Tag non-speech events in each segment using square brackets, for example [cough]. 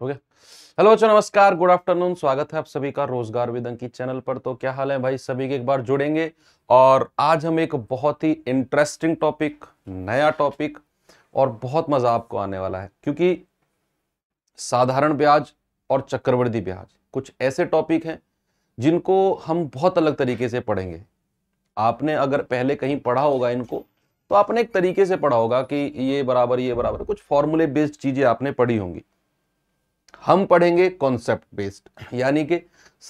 हो गया हेलो बच्चों नमस्कार गुड आफ्टरनून स्वागत है आप सभी का रोजगार विद की चैनल पर तो क्या हाल है भाई सभी के एक बार जुड़ेंगे और आज हम एक बहुत ही इंटरेस्टिंग टॉपिक नया टॉपिक और बहुत मजा आपको आने वाला है क्योंकि साधारण ब्याज और चक्रवर्ती ब्याज कुछ ऐसे टॉपिक हैं जिनको हम बहुत अलग तरीके से पढ़ेंगे आपने अगर पहले कहीं पढ़ा होगा इनको तो आपने एक तरीके से पढ़ा होगा कि ये बराबर ये बराबर कुछ फॉर्मूले बेस्ड चीजें आपने पढ़ी होंगी हम पढ़ेंगे कॉन्सेप्ट बेस्ड यानी कि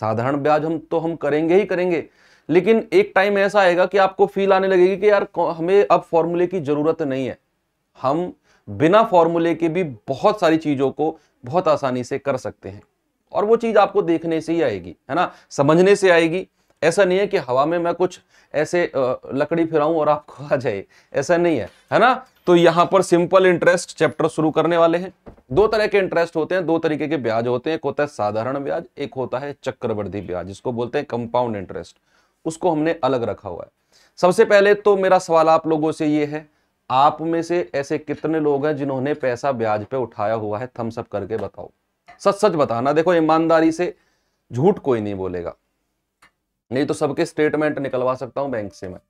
साधारण ब्याज हम तो हम करेंगे ही करेंगे लेकिन एक टाइम ऐसा आएगा कि आपको फील आने लगेगी कि यार हमें अब फॉर्मूले की जरूरत नहीं है हम बिना फॉर्मूले के भी बहुत सारी चीजों को बहुत आसानी से कर सकते हैं और वो चीज आपको देखने से ही आएगी है ना समझने से आएगी ऐसा नहीं है कि हवा में मैं कुछ ऐसे लकड़ी फिराऊं और आपको आ जाए ऐसा नहीं है है ना तो यहाँ पर सिंपल इंटरेस्ट चैप्टर शुरू करने वाले हैं दो तरह के इंटरेस्ट होते हैं दो तरीके के ब्याज होते हैं एक होता है साधारण ब्याज एक होता है चक्रवर्ती ब्याज जिसको बोलते हैं कंपाउंड इंटरेस्ट उसको हमने अलग रखा हुआ है सबसे पहले तो मेरा सवाल आप लोगों से ये है आप में से ऐसे कितने लोग हैं जिन्होंने पैसा ब्याज पे उठाया हुआ है थम्सअप करके बताओ सच सच बताना देखो ईमानदारी से झूठ कोई नहीं बोलेगा नहीं तो सबके स्टेटमेंट निकलवा सकता हूं बैंक से मैं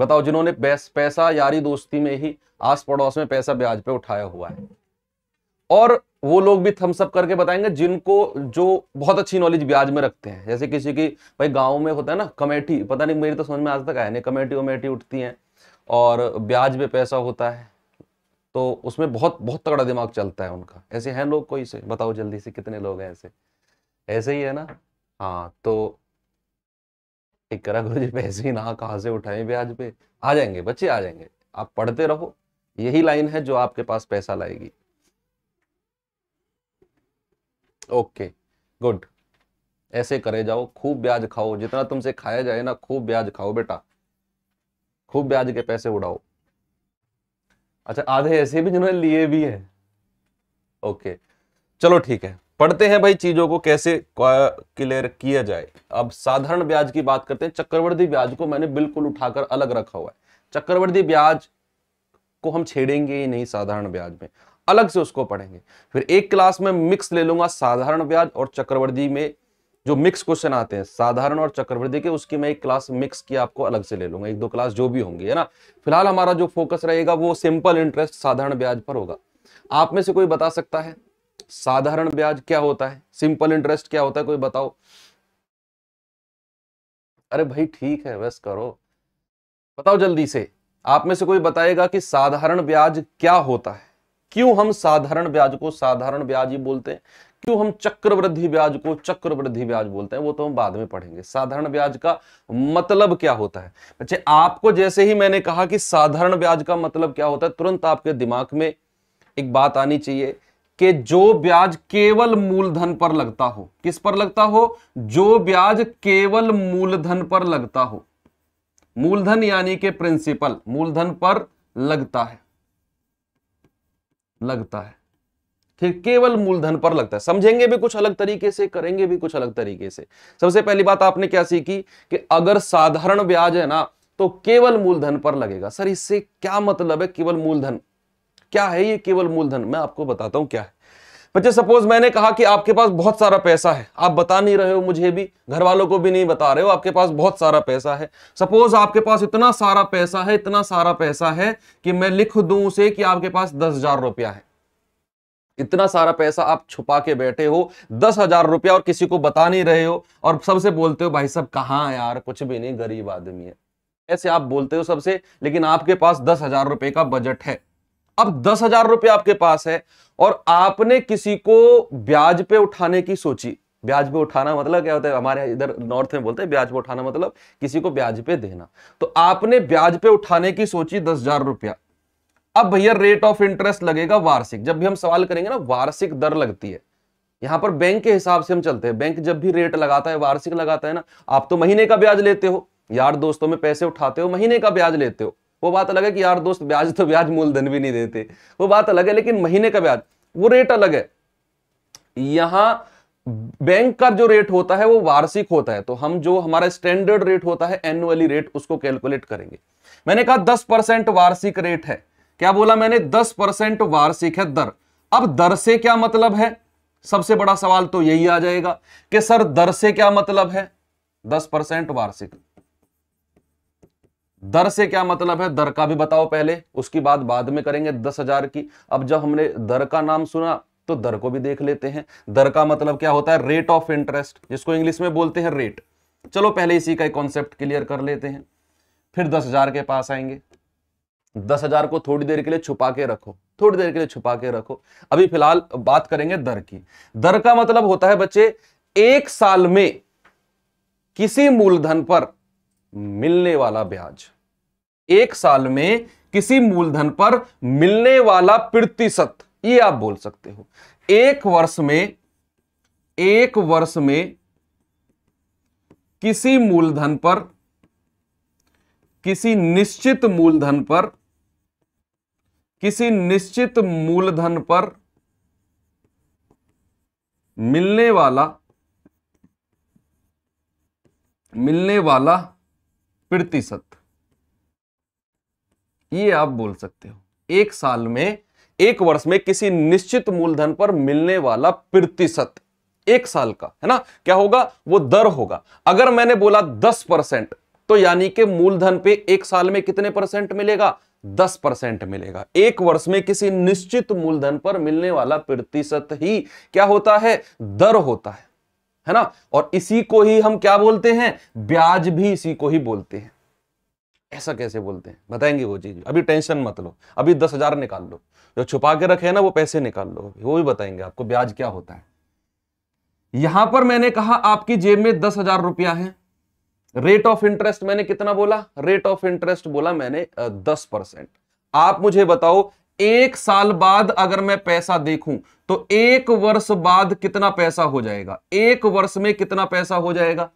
बताओ जिन्होंने पैसा यारी दोस्ती में ही आस पड़ोस में पैसा ब्याज पे उठाया हुआ है और वो लोग भी थम्सअप करके बताएंगे जिनको जो बहुत अच्छी नॉलेज ब्याज में रखते हैं जैसे किसी की भाई गाँव में होता है ना कमेटी पता नहीं मेरी तो समझ में आज तक आया नहीं कमेटी वमेटी उठती है और ब्याज पे पैसा होता है तो उसमें बहुत बहुत तगड़ा दिमाग चलता है उनका ऐसे हैं लोग कोई से बताओ जल्दी से कितने लोग हैं ऐसे ऐसे ही है ना हाँ तो एक करा गुरु जी पैसे ही ना कहा से उठाए ब्याज पे आ जाएंगे बच्चे आ जाएंगे आप पढ़ते रहो यही लाइन है जो आपके पास पैसा लाएगी ओके गुड ऐसे करे जाओ खूब ब्याज खाओ जितना तुमसे खाया जाए ना खूब ब्याज खाओ बेटा खूब ब्याज के पैसे उड़ाओ अच्छा आधे ऐसे भी जिन्होंने लिए भी हैं ओके चलो ठीक है पढ़ते हैं भाई चीजों को कैसे क्लियर किया जाए अब साधारण ब्याज की बात करते हैं चक्रवर्ती ब्याज को मैंने बिल्कुल उठाकर अलग रखा हुआ है चक्रवर्ती ब्याज को हम छेड़ेंगे ही नहीं साधारण ब्याज में अलग से उसको पढ़ेंगे फिर एक क्लास में मिक्स ले लूंगा साधारण ब्याज और चक्रवर्ती में जो मिक्स क्वेश्चन आते हैं साधारण और चक्रवर्ती के उसकी मैं एक क्लास मिक्स की आपको अलग से ले लूंगा एक दो क्लास जो भी होंगी है ना फिलहाल हमारा जो फोकस रहेगा वो सिंपल इंटरेस्ट साधारण ब्याज पर होगा आप में से कोई बता सकता है साधारण ब्याज क्या होता है सिंपल इंटरेस्ट क्या होता है कोई बताओ अरे भाई ठीक है बस करो बताओ जल्दी से आप में से कोई बताएगा कि साधारण ब्याज क्या होता है क्यों हम साधारण ब्याज को साधारण ब्याज ही बोलते हैं क्यों हम चक्रवृद्धि ब्याज को चक्रवृद्धि ब्याज बोलते हैं वो तो हम बाद में पढ़ेंगे साधारण ब्याज का मतलब क्या होता है बच्चे अच्छा, आपको जैसे ही मैंने कहा कि साधारण ब्याज का मतलब क्या होता है तुरंत आपके दिमाग में एक बात आनी चाहिए कि जो ब्याज केवल मूलधन पर लगता हो किस पर लगता हो जो ब्याज केवल मूलधन पर लगता हो मूलधन यानी के प्रिंसिपल मूलधन पर लगता है लगता है ठीक केवल मूलधन पर लगता है समझेंगे भी कुछ अलग तरीके से करेंगे भी कुछ अलग तरीके से सबसे पहली बात आपने क्या सीखी कि अगर साधारण ब्याज है ना तो केवल मूलधन पर लगेगा सर इससे क्या मतलब है केवल मूलधन क्या है ये केवल मूलधन मैं आपको बताता हूं क्या है बच्चे सपोज मैंने कहा कि आपके पास बहुत सारा पैसा है आप बता नहीं रहे हो मुझे भी घर वालों को भी नहीं बता रहे हो आपके पास बहुत सारा पैसा है सपोज आपके पास इतना सारा पैसा है इतना सारा पैसा है कि मैं लिख दू उसे कि आपके पास दस हजार रुपया है इतना सारा पैसा आप छुपा के बैठे हो दस हजार रुपया और किसी को बता नहीं रहे हो और सबसे बोलते हो भाई सब कहाँ यार कुछ भी नहीं गरीब आदमी है ऐसे आप बोलते हो सबसे लेकिन आपके पास दस हजार रुपए का बजट है अब दस हजार रुपये आपके पास है और आपने किसी को ब्याज पे उठाने की सोची ब्याज पे उठाना मतलब क्या होता है हमारे इधर नॉर्थ में बोलते हैं ब्याज पे उठाना मतलब किसी को ब्याज पे देना तो आपने ब्याज पे उठाने की सोची दस हजार रुपया अब भैया रेट ऑफ इंटरेस्ट लगेगा वार्षिक जब भी हम सवाल करेंगे ना वार्षिक दर लगती है यहां पर बैंक के हिसाब से हम चलते हैं बैंक जब भी रेट लगाता है वार्षिक लगाता है ना आप तो महीने का ब्याज लेते हो यार दोस्तों में पैसे उठाते हो महीने का ब्याज लेते हो वो बात अलग है कि यार दोस्त ब्याज तो ब्याज मूलधन भी नहीं देते वो बात अलग है लेकिन महीने का ब्याज वो रेट अलग है यहां बैंक का जो रेट होता है वो वार्षिक होता है तो हम जो हमारा स्टैंडर्ड रेट होता है एनुअली रेट उसको कैलकुलेट करेंगे मैंने कहा दस परसेंट वार्षिक रेट है क्या बोला मैंने दस परसेंट वार्षिक है दर अब दर से क्या मतलब है सबसे बड़ा सवाल तो यही आ जाएगा कि सर दर से क्या मतलब है दस परसेंट वार्षिक दर से क्या मतलब है दर का भी बताओ पहले उसकी बात बाद में करेंगे दस हजार की अब जब हमने दर का नाम सुना तो दर को भी देख लेते हैं दर का मतलब क्या होता है रेट ऑफ इंटरेस्ट जिसको इंग्लिश में बोलते हैं रेट चलो पहले इसी का कॉन्सेप्ट क्लियर कर लेते हैं फिर दस हजार के पास आएंगे दस हजार को थोड़ी देर के लिए छुपा के रखो थोड़ी देर के लिए छुपा के रखो अभी फिलहाल बात करेंगे दर की दर का मतलब होता है बच्चे एक साल में किसी मूलधन पर मिलने वाला ब्याज एक साल में किसी मूलधन पर मिलने वाला प्रतिशत ये आप बोल सकते हो एक वर्ष में एक वर्ष में किसी मूलधन पर किसी निश्चित मूलधन पर किसी निश्चित मूलधन पर मिलने वाला मिलने वाला प्रतिशत ये आप बोल सकते हो एक साल में एक वर्ष में किसी निश्चित मूलधन पर मिलने वाला प्रतिशत एक साल का है ना क्या होगा वो दर होगा अगर मैंने बोला दस परसेंट तो यानी कि मूलधन पे एक साल में कितने परसेंट मिलेगा दस परसेंट मिलेगा एक वर्ष में किसी निश्चित मूलधन पर मिलने वाला प्रतिशत ही क्या होता है दर होता है है ना और इसी को ही हम क्या बोलते हैं ब्याज भी इसी को ही बोलते हैं ऐसा कैसे बोलते हैं बताएंगे वो चीज अभी टेंशन मत लो अभी दस हजार निकाल लो जो छुपा के रखे ना वो पैसे निकाल लो वो भी बताएंगे आपको ब्याज क्या होता है यहां पर मैंने कहा आपकी जेब में दस हजार रुपया है रेट ऑफ इंटरेस्ट मैंने कितना बोला रेट ऑफ इंटरेस्ट बोला मैंने दस परसेंट आप मुझे बताओ एक साल बाद अगर मैं पैसा देखूं तो एक वर्ष बाद कितना पैसा हो जाएगा एक वर्ष में कितना पैसा हो जाएगा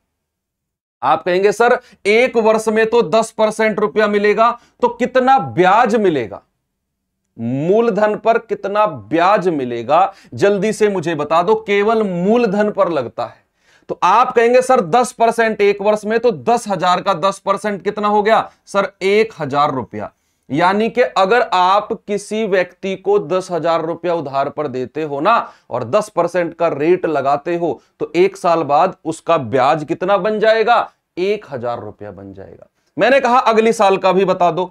आप कहेंगे सर एक वर्ष में तो दस परसेंट रुपया मिलेगा तो कितना ब्याज मिलेगा मूलधन पर कितना ब्याज मिलेगा जल्दी से मुझे बता दो केवल मूलधन पर लगता है तो आप कहेंगे सर 10 परसेंट एक वर्ष में तो दस हजार का 10 परसेंट कितना हो गया सर एक हजार रुपया यानी कि अगर आप किसी व्यक्ति को दस हजार रुपया उधार पर देते हो ना और दस परसेंट का रेट लगाते हो तो एक साल बाद उसका ब्याज कितना बन जाएगा एक हजार रुपया बन जाएगा मैंने कहा अगले साल का भी बता दो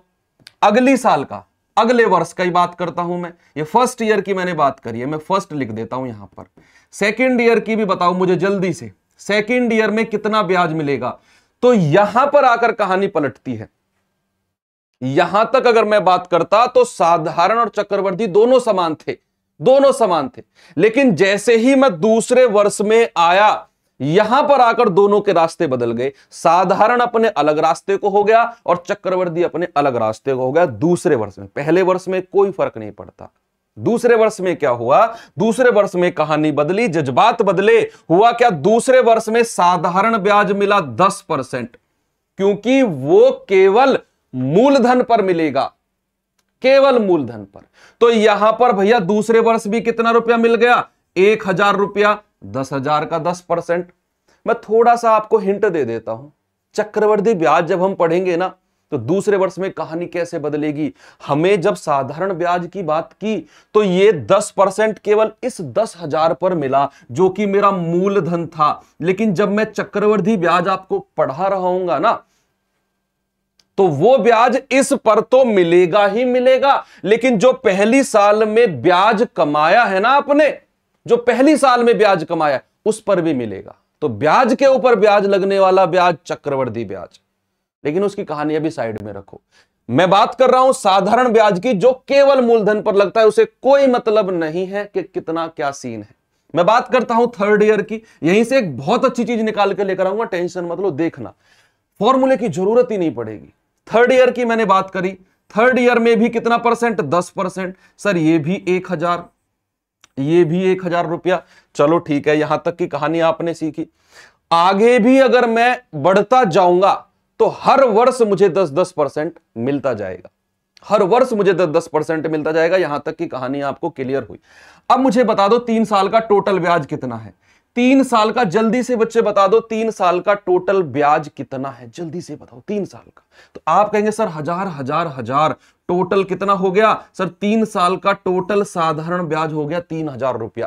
अगली साल का अगले वर्ष का ही बात करता हूं मैं ये फर्स्ट ईयर की मैंने बात करी है मैं फर्स्ट लिख देता हूं यहां पर सेकेंड ईयर की भी बताओ मुझे जल्दी से सेकेंड ईयर में कितना ब्याज मिलेगा तो यहां पर आकर कहानी पलटती है यहां तक अगर मैं बात करता तो साधारण और चक्रवर्ती दोनों समान थे दोनों समान थे लेकिन जैसे ही मैं दूसरे वर्ष में आया यहां पर आकर दोनों के रास्ते बदल गए साधारण अपने अलग रास्ते को हो गया और चक्रवर्ती अपने अलग रास्ते को हो गया दूसरे वर्ष में पहले वर्ष में कोई फर्क नहीं पड़ता दूसरे वर्ष में क्या हुआ दूसरे वर्ष में कहानी बदली जज्बात बदले हुआ क्या दूसरे वर्ष में साधारण ब्याज मिला दस परसेंट क्योंकि वो केवल मूलधन पर मिलेगा केवल मूलधन पर तो यहां पर भैया दूसरे वर्ष भी कितना रुपया मिल गया एक हजार रुपया दस हजार का दस परसेंट मैं थोड़ा सा आपको हिंट दे देता हूं चक्रवर्ती ब्याज जब हम पढ़ेंगे ना तो दूसरे वर्ष में कहानी कैसे बदलेगी हमें जब साधारण ब्याज की बात की तो ये दस परसेंट केवल इस दस हजार पर मिला जो कि मेरा मूलधन था लेकिन जब मैं चक्रवर्ती ब्याज आपको पढ़ा रहा हूंगा ना तो वो ब्याज इस पर तो मिलेगा ही मिलेगा लेकिन जो पहली साल में ब्याज कमाया है ना आपने जो पहली साल में ब्याज कमाया उस पर भी मिलेगा तो ब्याज के ऊपर ब्याज लगने वाला ब्याज चक्रवर्ती ब्याज लेकिन उसकी कहानी अभी साइड में रखो मैं बात कर रहा हूं साधारण ब्याज की जो केवल मूलधन पर लगता है उसे कोई मतलब नहीं है कि कितना क्या सीन है मैं बात करता हूं थर्ड ईयर की यहीं से एक बहुत अच्छी चीज निकाल के लेकर आऊंगा टेंशन मतलब देखना फॉर्मूले की जरूरत ही नहीं पड़ेगी थर्ड ईयर की मैंने बात करी थर्ड ईयर में भी कितना परसेंट दस परसेंट सर ये भी एक हजार ये भी एक हजार रुपया चलो ठीक है यहां तक की कहानी आपने सीखी आगे भी अगर मैं बढ़ता जाऊंगा तो हर वर्ष मुझे दस दस परसेंट मिलता जाएगा हर वर्ष मुझे दस दस परसेंट मिलता जाएगा यहां तक की कहानी आपको क्लियर हुई अब मुझे बता दो तीन साल का टोटल ब्याज कितना है तीन साल का जल्दी से बच्चे बता दो तीन साल का टोटल ब्याज कितना है जल्दी से बताओ तीन साल का तो आप कहेंगे सर हजार हजार हजार टोटल कितना हो गया सर तीन साल का टोटल साधारण ब्याज हो गया तीन हजार रुपया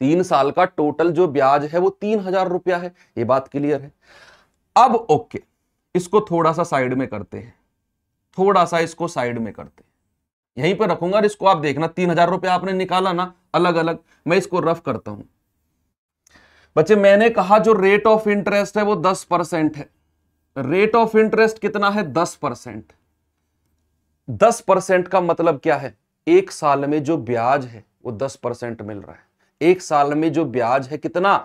तीन साल का टोटल जो ब्याज है वो तीन हजार रुपया है ये बात क्लियर है अब ओके इसको थोड़ा सा साइड में करते हैं थोड़ा सा इसको साइड में करते हैं यहीं पर रखूंगा इसको आप देखना तीन हजार रुपया आपने निकाला ना अलग अलग मैं इसको रफ करता हूं बच्चे मैंने कहा जो रेट ऑफ इंटरेस्ट है वो दस परसेंट है रेट ऑफ इंटरेस्ट कितना है दस परसेंट दस परसेंट का मतलब क्या है एक साल में जो ब्याज है वो दस परसेंट मिल रहा है एक साल में जो ब्याज है कितना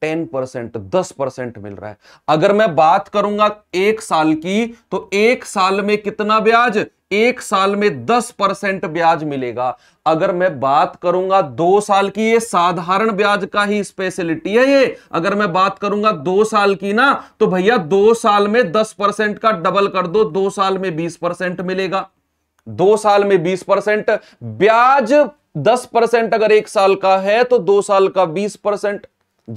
टेन परसेंट दस परसेंट मिल रहा है अगर मैं बात करूंगा एक साल की तो एक साल में कितना ब्याज एक साल में दस परसेंट ब्याज मिलेगा अगर मैं बात करूंगा दो साल की ये साधारण ब्याज का ही स्पेशलिटी है ये अगर मैं बात करूंगा दो साल की ना तो भैया दो साल में दस परसेंट का डबल कर दो दो साल में बीस परसेंट मिलेगा दो साल में बीस परसेंट ब्याज दस परसेंट अगर एक साल का है तो दो साल का बीस परसेंट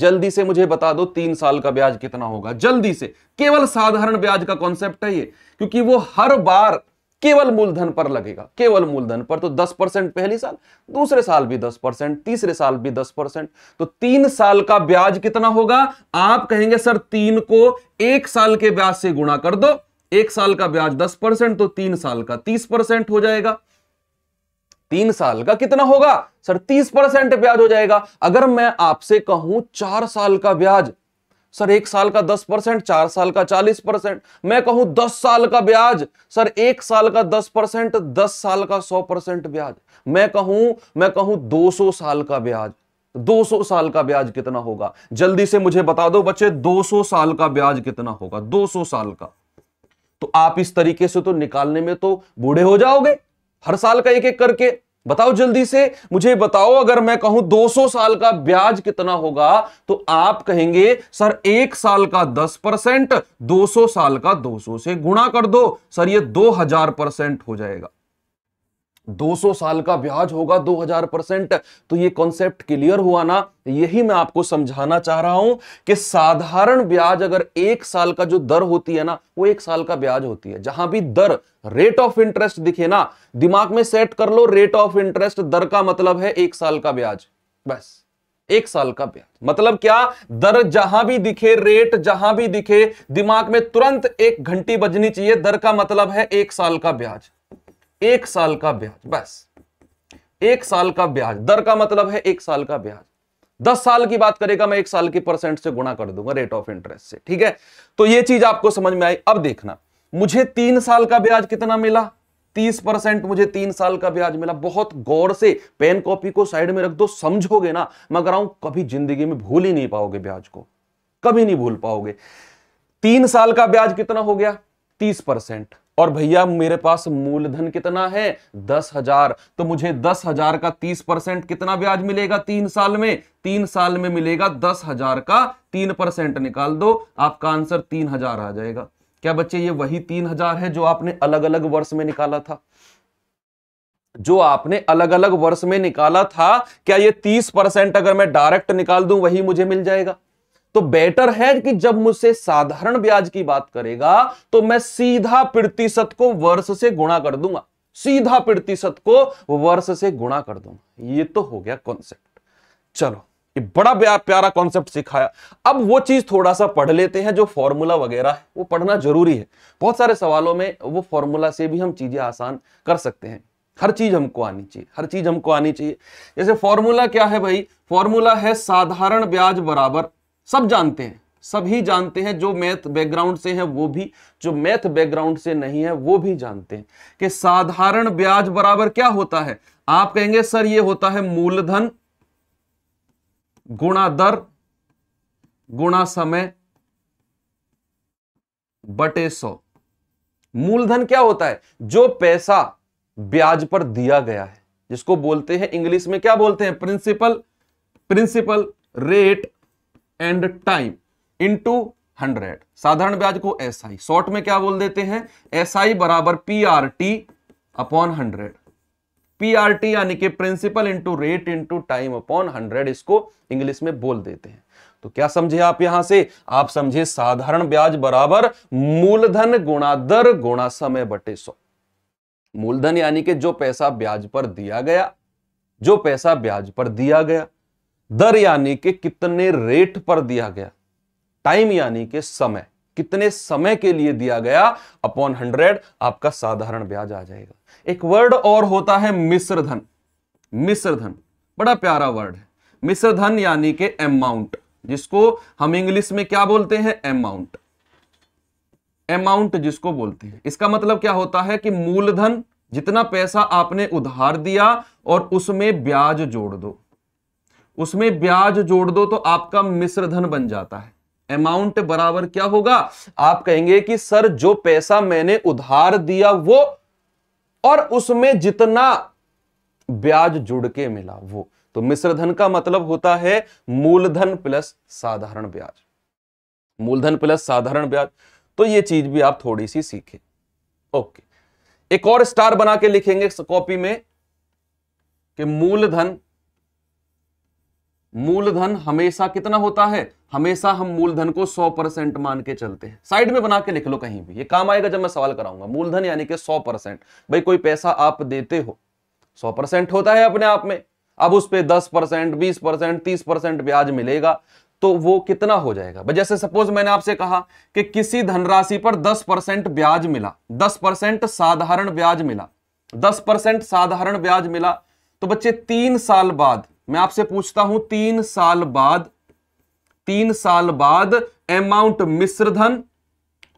जल्दी से मुझे बता दो तीन साल का ब्याज कितना होगा जल्दी से केवल साधारण ब्याज का कॉन्सेप्ट है ये क्योंकि वो हर बार केवल मूलधन पर लगेगा केवल मूलधन पर तो 10 परसेंट पहले साल दूसरे साल भी 10 परसेंट तीसरे साल भी 10 परसेंट तो तीन साल का ब्याज कितना होगा आप कहेंगे सर तीन को एक साल के ब्याज से गुणा कर दो एक साल का ब्याज 10 परसेंट तो तीन साल का 30 परसेंट हो जाएगा तीन साल का कितना होगा सर 30 परसेंट ब्याज हो जाएगा अगर मैं आपसे कहूं चार साल का ब्याज सर एक साल का दस परसेंट चार साल का चालीस परसेंट मैं कहूं दस साल का ब्याज सर एक साल का दस परसेंट दस साल का सौ परसेंट ब्याज मैं कहूं मैं कहूं दो सौ साल का ब्याज दो सौ साल का ब्याज कितना होगा जल्दी से मुझे बता दो बच्चे दो सौ साल का ब्याज कितना होगा दो सौ साल का तो आप इस तरीके से तो निकालने में तो बूढ़े हो जाओगे हर साल का एक एक करके बताओ जल्दी से मुझे बताओ अगर मैं कहूं 200 साल का ब्याज कितना होगा तो आप कहेंगे सर एक साल का 10 परसेंट दो साल का 200 से गुणा कर दो सर ये 2000 परसेंट हो जाएगा 200 साल का ब्याज होगा 2000 परसेंट तो ये कॉन्सेप्ट क्लियर हुआ ना यही मैं आपको समझाना चाह रहा हूं कि साधारण ब्याज अगर एक साल का जो दर होती है ना वो एक साल का ब्याज होती है जहां भी दर रेट ऑफ इंटरेस्ट दिखे ना दिमाग में सेट कर लो रेट ऑफ इंटरेस्ट दर का मतलब है एक साल का ब्याज बस एक साल का ब्याज मतलब क्या दर जहां भी दिखे रेट जहां भी दिखे दिमाग में तुरंत एक घंटी बजनी चाहिए दर का मतलब है एक साल का ब्याज एक साल का ब्याज बस एक साल का ब्याज दर का मतलब है एक साल का ब्याज दस साल की बात करेगा मैं एक साल की परसेंट से गुणा कर दूंगा रेट ऑफ इंटरेस्ट से ठीक है तो यह चीज आपको समझ में आई अब देखना मुझे तीन साल का ब्याज कितना मिला तीस परसेंट मुझे तीन साल का ब्याज मिला बहुत गौर से पेन कॉपी को साइड में रख दो समझोगे ना मैं कह रहा हूं कभी जिंदगी में भूल ही नहीं पाओगे ब्याज को कभी नहीं भूल पाओगे तीन साल का ब्याज कितना हो गया तीस परसेंट और भैया मेरे पास मूलधन कितना है दस हजार तो मुझे दस हजार का तीस परसेंट कितना ब्याज मिलेगा तीन साल में तीन साल में मिलेगा दस हजार का तीन परसेंट निकाल दो आपका आंसर तीन हजार आ जाएगा क्या बच्चे ये वही तीन हजार है जो आपने अलग अलग वर्ष में निकाला था जो आपने अलग अलग वर्ष में निकाला था क्या ये तीस परसेंट अगर मैं डायरेक्ट निकाल दू वही मुझे मिल जाएगा तो बेटर है कि जब मुझसे साधारण ब्याज की बात करेगा तो मैं सीधा प्रतिशत को वर्ष से गुणा कर दूंगा सीधा प्रतिशत को वर्ष से गुणा कर दूंगा ये तो हो गया कॉन्सेप्ट चलो ये बड़ा प्यारा कॉन्सेप्ट सिखाया अब वो चीज थोड़ा सा पढ़ लेते हैं जो फॉर्मूला वगैरह है वो पढ़ना जरूरी है बहुत सारे सवालों में वो फॉर्मूला से भी हम चीजें आसान कर सकते हैं हर चीज हमको आनी चाहिए हर चीज हमको आनी चाहिए जैसे फॉर्मूला क्या है भाई फॉर्मूला है साधारण ब्याज बराबर सब जानते हैं सभी जानते हैं जो मैथ बैकग्राउंड से हैं वो भी जो मैथ बैकग्राउंड से नहीं है वो भी जानते हैं कि साधारण ब्याज बराबर क्या होता है आप कहेंगे सर ये होता है मूलधन गुणा दर गुणा समय बटे सौ मूलधन क्या होता है जो पैसा ब्याज पर दिया गया है जिसको बोलते हैं इंग्लिश में क्या बोलते हैं principal principal rate and time into hundred साधारण ब्याज को एस आई शॉर्ट में क्या बोल देते हैं एस आई बराबर P R T upon hundred P R T यानी कि principal into rate into time upon hundred इसको इंग्लिश में बोल देते हैं तो क्या समझे आप यहां से आप समझे साधारण ब्याज बराबर मूलधन गुणा दर गुणा समय बटे सौ मूलधन यानी कि जो पैसा ब्याज पर दिया गया जो पैसा ब्याज पर दिया गया दर यानी कि कितने रेट पर दिया गया टाइम यानी कि समय कितने समय के लिए दिया गया अपॉन हंड्रेड आपका साधारण ब्याज आ जाएगा एक वर्ड और होता है मिश्रधन मिश्रधन बड़ा प्यारा वर्ड है मिश्रधन यानी कि अमाउंट जिसको हम इंग्लिश में क्या बोलते हैं अमाउंट अमाउंट जिसको बोलते हैं इसका मतलब क्या होता है कि मूलधन जितना पैसा आपने उधार दिया और उसमें ब्याज जोड़ दो उसमें ब्याज जोड़ दो तो आपका मिश्र धन बन जाता है अमाउंट बराबर क्या होगा आप कहेंगे कि सर जो पैसा मैंने उधार दिया वो और उसमें जितना ब्याज जुड़ के मिला वो तो धन का मतलब होता है मूलधन प्लस साधारण ब्याज मूलधन प्लस साधारण ब्याज तो ये चीज भी आप थोड़ी सी सीखें ओके एक और स्टार बना के लिखेंगे कॉपी में कि मूलधन मूलधन हमेशा कितना होता है हमेशा हम मूलधन को 100 परसेंट मान के चलते हैं साइड में बना के लिख लो कहीं भी ये काम आएगा जब मैं सवाल कराऊंगा मूलधन यानी कि 100 परसेंट भाई कोई पैसा आप देते हो 100 परसेंट होता है अपने आप में अब उस पर दस परसेंट बीस परसेंट तीस परसेंट ब्याज मिलेगा तो वो कितना हो जाएगा जैसे सपोज मैंने आपसे कहा कि किसी धनराशि पर दस परसेंट ब्याज मिला दस परसेंट साधारण ब्याज मिला दस परसेंट साधारण ब्याज मिला तो बच्चे तीन साल बाद मैं आपसे पूछता हूं तीन साल बाद तीन साल बाद अमाउंट मिश्रधन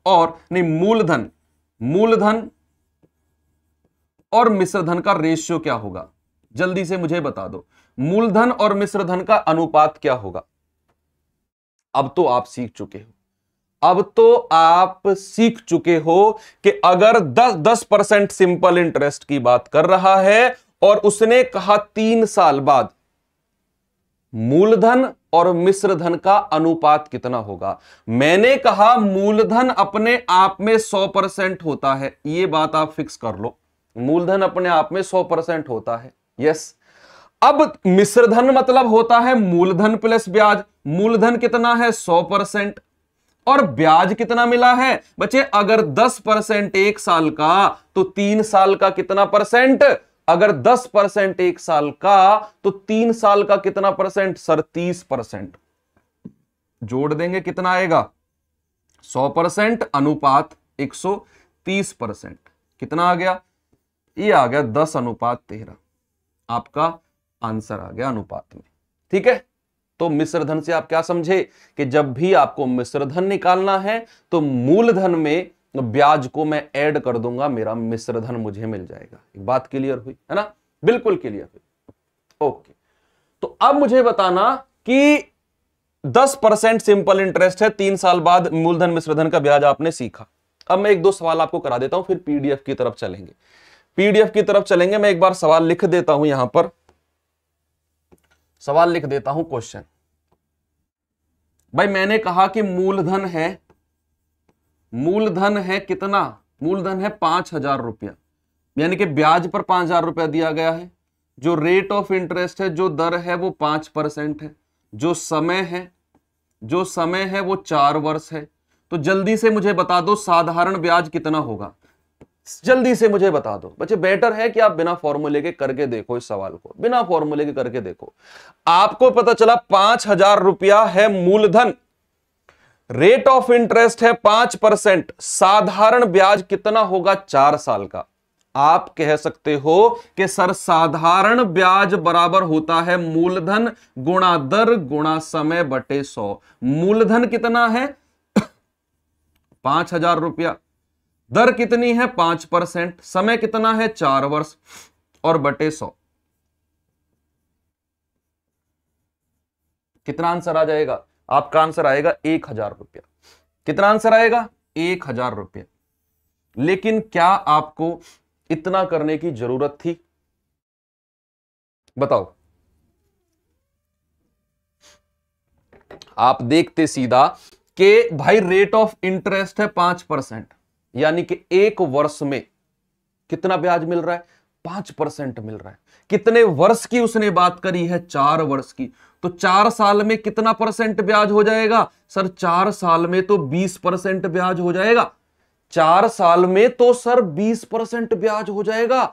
और नहीं मूलधन मूलधन और मिश्रधन का रेशियो क्या होगा जल्दी से मुझे बता दो मूलधन और मिश्रधन का अनुपात क्या होगा अब तो आप सीख चुके हो अब तो आप सीख चुके हो कि अगर 10 दस परसेंट सिंपल इंटरेस्ट की बात कर रहा है और उसने कहा तीन साल बाद मूलधन और मिश्र धन का अनुपात कितना होगा मैंने कहा मूलधन अपने आप में सौ परसेंट होता है यह बात आप फिक्स कर लो मूलधन अपने आप में सौ परसेंट होता है यस अब मिश्रधन मतलब होता है मूलधन प्लस ब्याज मूलधन कितना है सौ परसेंट और ब्याज कितना मिला है बच्चे अगर दस परसेंट एक साल का तो तीन साल का कितना परसेंट अगर 10 परसेंट एक साल का तो तीन साल का कितना परसेंट सर तीस परसेंट जोड़ देंगे कितना आएगा 100 परसेंट अनुपात 130 परसेंट कितना आ गया ये आ गया 10 अनुपात 13 आपका आंसर आ गया अनुपात में ठीक है तो मिश्रधन से आप क्या समझे कि जब भी आपको मिश्रधन निकालना है तो मूलधन में तो ब्याज को मैं ऐड कर दूंगा मेरा मिश्रधन मुझे मिल जाएगा एक बात क्लियर हुई है ना बिल्कुल क्लियर हुई ओके तो अब मुझे बताना कि 10 परसेंट सिंपल इंटरेस्ट है तीन साल बाद मूलधन मिश्रधन का ब्याज आपने सीखा अब मैं एक दो सवाल आपको करा देता हूं फिर पीडीएफ की तरफ चलेंगे पीडीएफ की तरफ चलेंगे मैं एक बार सवाल लिख देता हूं यहां पर सवाल लिख देता हूं क्वेश्चन भाई मैंने कहा कि मूलधन है मूलधन है कितना मूलधन है पांच हजार रुपया यानी कि ब्याज पर पांच हजार रुपया दिया गया है जो रेट ऑफ इंटरेस्ट है जो दर है वो पांच परसेंट है जो समय है जो समय है वो चार वर्ष है तो जल्दी से मुझे बता दो साधारण ब्याज कितना होगा जल्दी से मुझे बता दो बच्चे बेटर है कि आप बिना फॉर्मूले के करके देखो इस सवाल को बिना फॉर्मूले के करके देखो आपको पता चला पांच हजार रुपया है मूलधन रेट ऑफ इंटरेस्ट है पांच परसेंट साधारण ब्याज कितना होगा चार साल का आप कह सकते हो कि सर साधारण ब्याज बराबर होता है मूलधन गुणा दर गुणा समय बटे सौ मूलधन कितना है [coughs] पांच हजार रुपया दर कितनी है पांच परसेंट समय कितना है चार वर्ष और बटे सौ कितना आंसर आ जाएगा आपका आंसर आएगा एक हजार रुपया कितना आंसर आएगा एक हजार रुपया लेकिन क्या आपको इतना करने की जरूरत थी बताओ आप देखते सीधा कि भाई रेट ऑफ इंटरेस्ट है पांच परसेंट यानी कि एक वर्ष में कितना ब्याज मिल रहा है पांच परसेंट मिल रहा है कितने वर्ष की उसने बात करी है चार वर्ष की तो चार साल में कितना परसेंट ब्याज हो जाएगा सर चार साल में तो बीस परसेंट ब्याज हो जाएगा चार साल में तो सर बीस परसेंट ब्याज हो जाएगा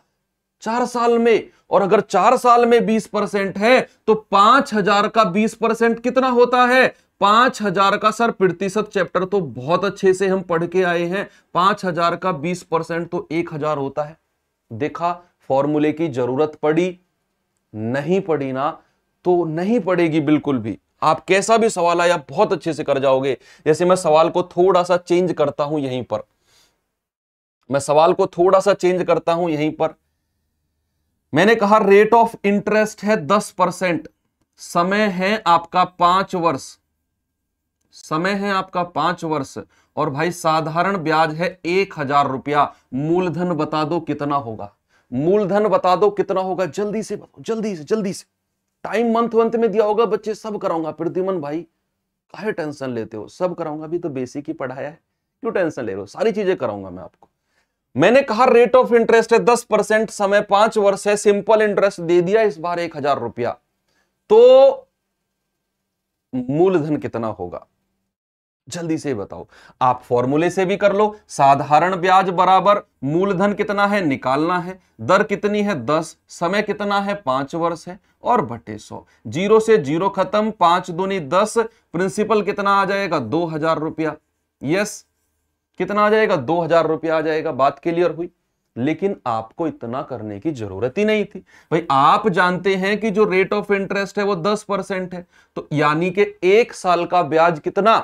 चार साल में और अगर चार साल में बीस परसेंट है तो पांच हजार का बीस परसेंट कितना होता है पांच हजार का सर प्रतिशत चैप्टर तो बहुत अच्छे से हम पढ़ के आए हैं पांच हजार का बीस परसेंट तो एक हजार होता है देखा फॉर्मूले की जरूरत पड़ी नहीं पड़ी ना तो नहीं पड़ेगी बिल्कुल भी आप कैसा भी सवाल आया बहुत अच्छे से कर जाओगे जैसे मैं सवाल को थोड़ा सा चेंज करता हूं यहीं पर मैं सवाल को थोड़ा सा चेंज करता हूं यहीं पर मैंने कहा रेट ऑफ इंटरेस्ट है दस परसेंट समय है आपका पांच वर्ष समय है आपका पांच वर्ष और भाई साधारण ब्याज है एक हजार रुपया मूलधन बता दो कितना होगा मूलधन बता दो कितना होगा जल्दी से बताओ जल्दी से जल्दी से टाइम मंथ मंथ में दिया होगा बच्चे सब कराऊंगा प्रतिमन भाई काहे टेंशन लेते हो सब कराऊंगा अभी तो बेसिक ही पढ़ाया है क्यों टेंशन ले रहे हो सारी चीजें कराऊंगा मैं आपको मैंने कहा रेट ऑफ इंटरेस्ट है दस परसेंट समय पांच वर्ष है सिंपल इंटरेस्ट दे दिया इस बार एक हजार रुपया तो मूलधन कितना होगा जल्दी से बताओ आप फॉर्मूले से भी कर लो साधारण ब्याज बराबर मूलधन कितना है निकालना है दर कितनी है दस समय कितना है पांच वर्ष है और बटे सौ जीरो से जीरो खत्म पांच दूनी दस प्रिंसिपल कितना आ जाएगा दो हजार रुपया यस कितना आ जाएगा दो हजार रुपया आ जाएगा बात क्लियर हुई लेकिन आपको इतना करने की जरूरत ही नहीं थी भाई आप जानते हैं कि जो रेट ऑफ इंटरेस्ट है वो दस परसेंट है तो यानी कि एक साल का ब्याज कितना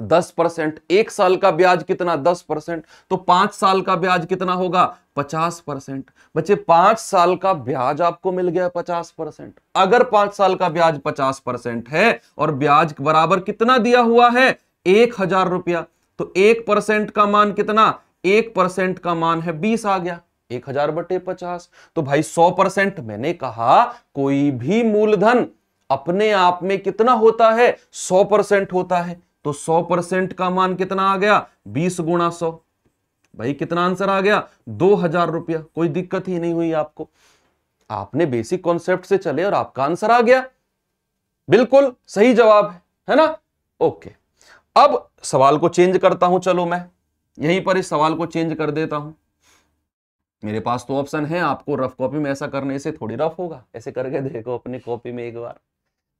दस परसेंट एक साल का ब्याज कितना दस परसेंट तो पांच साल का ब्याज कितना होगा पचास परसेंट बच्चे पांच साल का ब्याज आपको मिल गया पचास परसेंट अगर पांच साल का ब्याज पचास परसेंट है और ब्याज बराबर कितना दिया हुआ है एक हजार रुपया तो एक परसेंट का मान कितना एक परसेंट का मान है बीस आ गया एक हजार बटे पचास तो भाई सौ परसेंट मैंने कहा कोई भी मूलधन अपने आप में कितना होता है सौ परसेंट होता है तो 100 परसेंट का मान कितना आ गया 20 गुणा सौ भाई कितना आंसर आ गया दो हजार रुपया कोई दिक्कत ही नहीं हुई आपको आपने बेसिक कॉन्सेप्ट से चले और आपका आंसर आ गया बिल्कुल सही जवाब है है ना ओके अब सवाल को चेंज करता हूं चलो मैं यहीं पर इस सवाल को चेंज कर देता हूं मेरे पास तो ऑप्शन है आपको रफ कॉपी में ऐसा करने से थोड़ी रफ होगा ऐसे करके देखो अपनी कॉपी में एक बार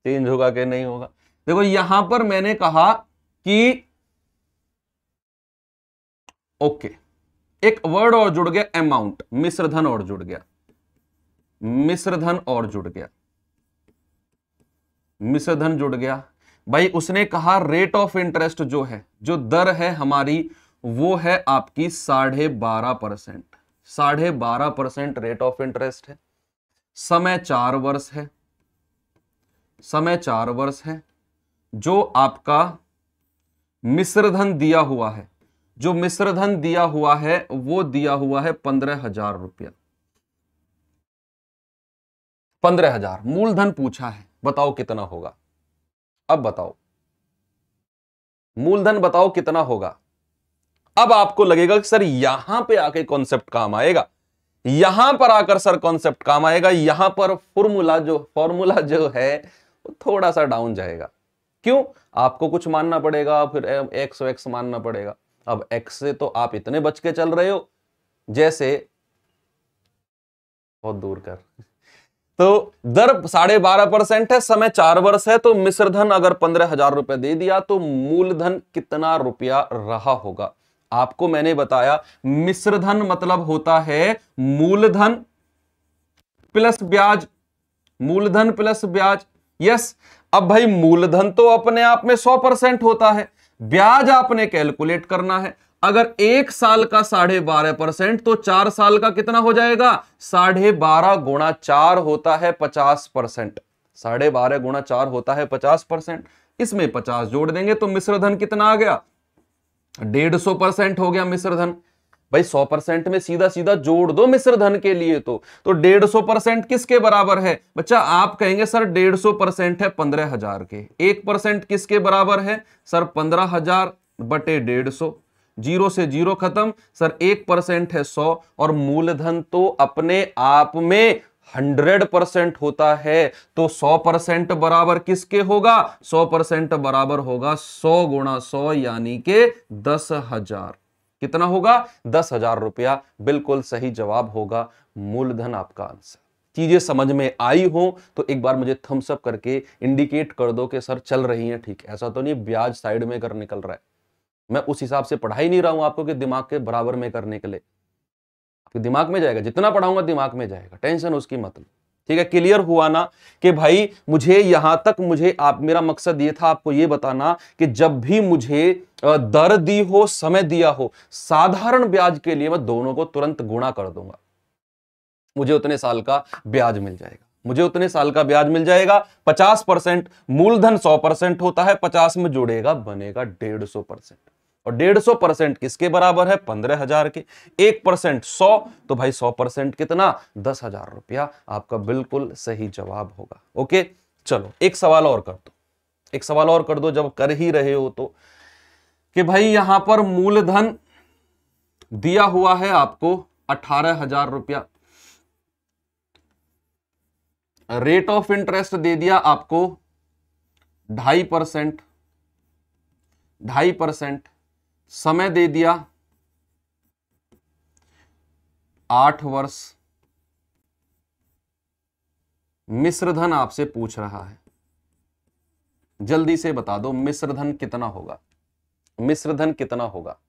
चेंज होगा कि नहीं होगा देखो यहां पर मैंने कहा कि ओके एक वर्ड और जुड़ गया अमाउंट मिश्रधन और जुड़ गया मिश्रधन और जुड़ गया मिश्रधन जुड़ गया भाई उसने कहा रेट ऑफ इंटरेस्ट जो है जो दर है हमारी वो है आपकी साढ़े बारह परसेंट साढ़े बारह परसेंट रेट ऑफ इंटरेस्ट है समय चार वर्ष है समय चार वर्ष है जो आपका मिश्रधन दिया हुआ है जो मिश्रधन दिया हुआ है वो दिया हुआ है पंद्रह हजार रुपया पंद्रह हजार मूलधन पूछा है बताओ कितना होगा अब बताओ मूलधन बताओ कितना होगा अब आपको लगेगा कि सर यहां पे आके कॉन्सेप्ट काम आएगा यहां पर आकर सर कॉन्सेप्ट काम आएगा यहां पर फॉर्मूला जो फॉर्मूला जो है वो थोड़ा सा डाउन जाएगा क्यों आपको कुछ मानना पड़ेगा फिर एक्स एक्स मानना पड़ेगा अब एक्स से तो आप इतने बच के चल रहे हो जैसे बहुत दूर कर तो दर साढ़े बारह परसेंट है समय चार वर्ष है तो मिश्रधन अगर पंद्रह हजार रुपए दे दिया तो मूलधन कितना रुपया रहा होगा आपको मैंने बताया मिश्रधन मतलब होता है मूलधन प्लस ब्याज मूलधन प्लस ब्याज यस अब भाई मूलधन तो अपने आप में सौ परसेंट होता है ब्याज आपने कैलकुलेट करना है अगर एक साल का साढ़े बारह परसेंट तो चार साल का कितना हो जाएगा साढ़े बारह गुणा चार होता है पचास परसेंट साढ़े बारह गुणा चार होता है पचास परसेंट इसमें पचास जोड़ देंगे तो मिश्रधन कितना आ गया डेढ़ सौ परसेंट हो गया मिश्रधन भाई 100 परसेंट में सीधा सीधा जोड़ दो मिश्र धन के लिए तो तो डेढ़ सौ परसेंट किसके बराबर है बच्चा आप कहेंगे सर डेढ़ सौ परसेंट है पंद्रह हजार के एक परसेंट किसके बराबर है सर पंद्रह हजार बटे डेढ़ सौ जीरो से जीरो खत्म सर एक परसेंट है सौ और मूलधन तो अपने आप में हंड्रेड परसेंट होता है तो सौ परसेंट बराबर किसके होगा सौ परसेंट बराबर होगा सौ गुणा सौ यानी के दस हजार कितना होगा दस हजार रुपया बिल्कुल सही जवाब होगा मूलधन आपका आंसर चीजें समझ में आई हो तो एक बार मुझे थम्स अप करके इंडिकेट कर दो कि सर चल रही है ठीक ऐसा तो नहीं ब्याज साइड में कर निकल रहा है मैं उस हिसाब से पढ़ा ही नहीं रहा हूं आपको कि दिमाग के बराबर में करने के लिए आपके दिमाग में जाएगा जितना पढ़ाऊंगा दिमाग में जाएगा टेंशन उसकी मतलब ठीक है क्लियर हुआ ना कि भाई मुझे यहां तक मुझे आप मेरा मकसद ये था आपको ये बताना कि जब भी मुझे दर दी हो समय दिया हो साधारण ब्याज के लिए मैं दोनों को तुरंत गुणा कर दूंगा मुझे उतने साल का ब्याज मिल जाएगा मुझे उतने साल का ब्याज मिल जाएगा पचास परसेंट मूलधन सौ परसेंट होता है पचास में जुड़ेगा बनेगा डेढ़ सौ परसेंट और डेढ़ सौ परसेंट किसके बराबर है पंद्रह हजार के एक परसेंट सौ तो भाई सौ परसेंट कितना दस हजार रुपया आपका बिल्कुल सही जवाब होगा ओके चलो एक सवाल और कर दो एक सवाल और कर दो जब कर ही रहे हो तो कि भाई यहां पर मूलधन दिया हुआ है आपको अठारह हजार रुपया रेट ऑफ इंटरेस्ट दे दिया आपको ढाई परसेंट ढाई परसेंट समय दे दिया आठ वर्ष मिश्रधन आपसे पूछ रहा है जल्दी से बता दो मिश्रधन कितना होगा मिश्रधन कितना होगा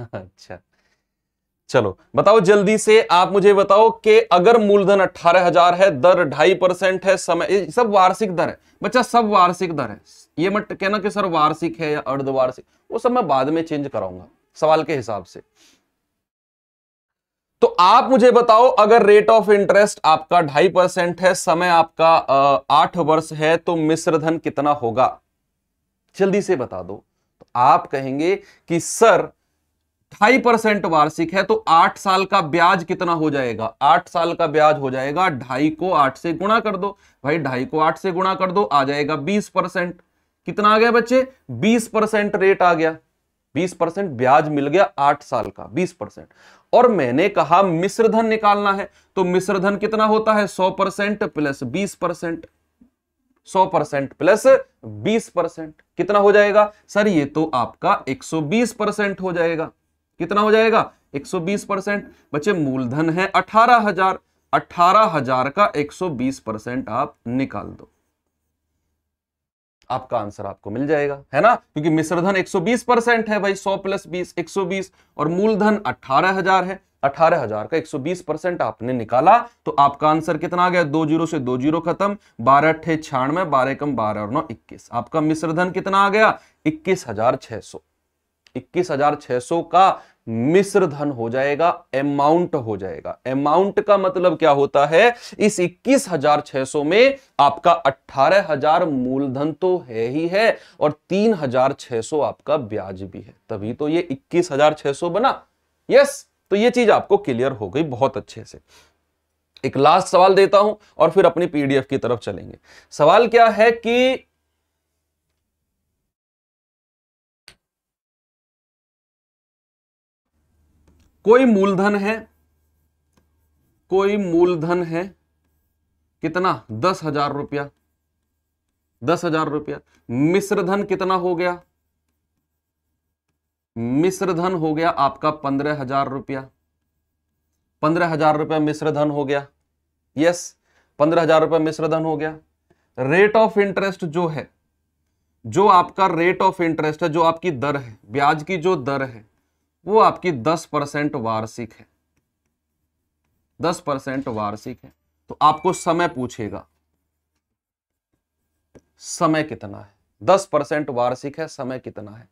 [laughs] अच्छा चलो बताओ जल्दी से आप मुझे बताओ कि अगर मूलधन अठारह हजार है दर ढाई परसेंट है समय सब वार्षिक दर है बच्चा सब वार्षिक दर है ये मत कहना कि सर वार्षिक है या अर्धवार्षिक वो सब मैं बाद में चेंज कराऊंगा सवाल के हिसाब से तो आप मुझे बताओ अगर रेट ऑफ इंटरेस्ट आपका ढाई परसेंट है समय आपका आठ वर्ष है तो मिश्र धन कितना होगा जल्दी से बता दो तो आप कहेंगे कि सर ढाई परसेंट वार्षिक है तो आठ साल का ब्याज कितना हो जाएगा आठ साल का ब्याज हो जाएगा ढाई को आठ से गुणा कर दो भाई ढाई को आठ से गुणा कर दो आ जाएगा बीस परसेंट कितना आ गया बच्चे बीस परसेंट रेट आ गया बीस परसेंट ब्याज मिल गया आठ साल का बीस परसेंट और मैंने कहा मिश्रधन निकालना है तो मिश्रधन कितना होता है सौ परसेंट प्लस बीस परसेंट सौ परसेंट प्लस बीस परसेंट कितना हो जाएगा सर ये तो आपका एक सौ बीस परसेंट हो जाएगा कितना हो जाएगा 120 परसेंट बच्चे मूलधन है अठारह हजार अठारह हजार का 120 परसेंट आप निकाल दो आपका आंसर आपको मिल जाएगा है ना क्योंकि मिश्रधन 120 परसेंट है भाई 100 प्लस 20 120 और मूलधन 18000 है 18000 का 120 परसेंट आपने निकाला तो आपका आंसर कितना आ गया दो जीरो से दो जीरो खत्म बारह अट्ठे छियानवे बारह कम बारह और नौ इक्कीस आपका मिश्रधन कितना आ गया इक्कीस हजार छह सौ 21,600 का मिश्र धन हो जाएगा अमाउंट हो जाएगा अमाउंट का मतलब क्या होता है इस 21,600 में आपका 18,000 मूलधन तो है ही है और 3,600 आपका ब्याज भी है तभी तो ये 21,600 बना यस तो ये चीज आपको क्लियर हो गई बहुत अच्छे से एक लास्ट सवाल देता हूं और फिर अपनी पीडीएफ की तरफ चलेंगे सवाल क्या है कि कोई मूलधन है कोई मूलधन है कितना दस हजार रुपया दस हजार रुपया मिश्रधन कितना हो गया मिश्रधन हो गया आपका पंद्रह हजार रुपया पंद्रह हजार रुपया मिश्रधन हो गया यस पंद्रह हजार रुपया मिश्रधन हो गया रेट ऑफ इंटरेस्ट जो है जो आपका रेट ऑफ इंटरेस्ट है जो आपकी दर है ब्याज की जो दर है वो आपकी दस परसेंट वार्षिक है दस परसेंट वार्षिक है तो आपको समय पूछेगा समय कितना है दस परसेंट वार्षिक है समय कितना है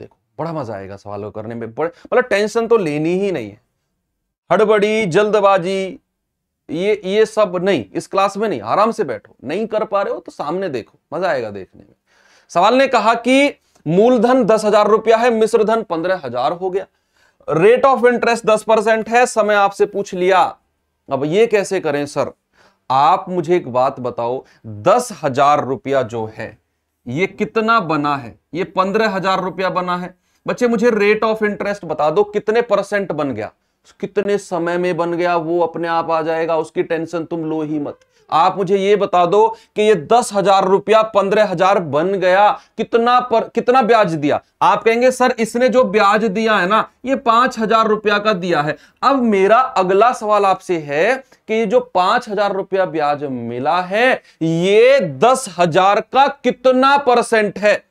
देखो बड़ा मजा आएगा सवालों करने में बड़े मतलब टेंशन तो लेनी ही नहीं है हड़बड़ी जल्दबाजी ये ये सब नहीं इस क्लास में नहीं आराम से बैठो नहीं कर पा रहे हो तो सामने देखो मजा आएगा देखने में सवाल ने कहा कि मूलधन दस हजार रुपया है मिश्र धन पंद्रह हजार हो गया रेट ऑफ इंटरेस्ट दस परसेंट है समय आपसे पूछ लिया अब ये कैसे करें सर आप मुझे एक बात बताओ दस हजार रुपया जो है ये कितना बना है ये पंद्रह हजार रुपया बना है बच्चे मुझे रेट ऑफ इंटरेस्ट बता दो कितने परसेंट बन गया कितने समय में बन गया वो अपने आप आ जाएगा उसकी टेंशन तुम लो ही मत आप मुझे ये बता दो कि ये दस हजार रुपया पंद्रह हजार बन गया कितना पर कितना ब्याज दिया आप कहेंगे सर इसने जो ब्याज दिया है ना ये पांच हजार रुपया का दिया है अब मेरा अगला सवाल आपसे है कि जो पांच हजार रुपया ब्याज मिला है ये दस हजार का कितना परसेंट है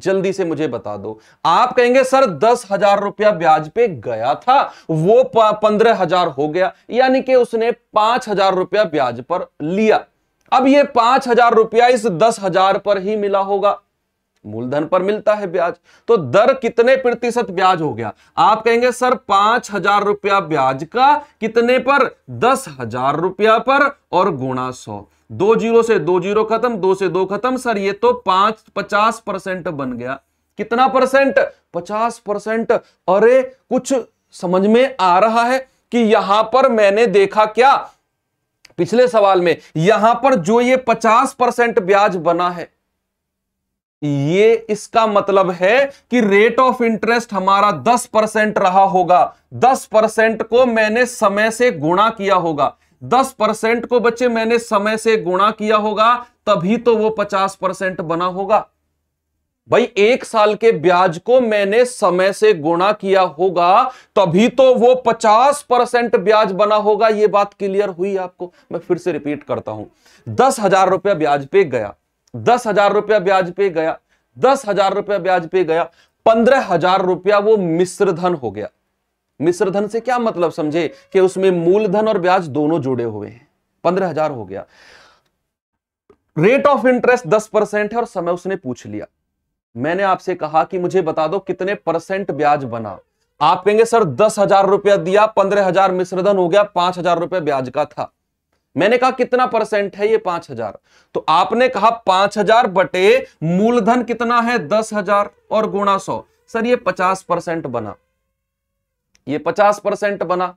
जल्दी से मुझे बता दो आप कहेंगे सर दस हजार रुपया ब्याज पे गया था वो पंद्रह हजार हो गया यानी कि उसने पांच हजार रुपया ब्याज पर लिया अब ये पांच हजार रुपया इस दस हजार पर ही मिला होगा मूलधन पर मिलता है ब्याज तो दर कितने प्रतिशत ब्याज हो गया आप कहेंगे सर पांच हजार रुपया ब्याज का कितने पर दस हजार रुपया पर और गुणा सौ दो जीरो से दो जीरो खत्म दो से दो खत्म सर ये तो पांच पचास परसेंट बन गया कितना परसेंट पचास परसेंट अरे कुछ समझ में आ रहा है कि यहां पर मैंने देखा क्या पिछले सवाल में यहां पर जो ये पचास परसेंट ब्याज बना है ये इसका मतलब है कि रेट ऑफ इंटरेस्ट हमारा 10 परसेंट रहा होगा 10 परसेंट को मैंने समय से गुणा किया होगा दस परसेंट को बच्चे मैंने समय से गुणा किया होगा तभी तो वो पचास परसेंट बना होगा भाई एक साल के ब्याज को मैंने समय से गुणा किया होगा तभी तो वो पचास परसेंट ब्याज बना होगा ये बात क्लियर हुई आपको मैं फिर से रिपीट करता हूं दस हजार रुपया ब्याज पे गया दस हजार रुपया ब्याज पे गया दस हजार रुपया ब्याज पे गया पंद्रह हजार रुपया वो मिश्रधन हो गया मिश्र धन से क्या मतलब समझे कि उसमें मूलधन और ब्याज दोनों जुड़े हुए हैं पंद्रह हजार हो गया रेट ऑफ इंटरेस्ट दस परसेंट है और समय उसने पूछ लिया मैंने आपसे कहा कि मुझे बता दो कितने परसेंट ब्याज बना आप कहेंगे सर दस हजार रुपया दिया पंद्रह हजार मिश्रधन हो गया पांच हजार रुपया ब्याज का था मैंने कहा कितना परसेंट है ये पांच हजार तो आपने कहा पांच हजार बटे मूलधन कितना है दस हजार और गुणा सौ सर ये पचास परसेंट बना ये पचास परसेंट बना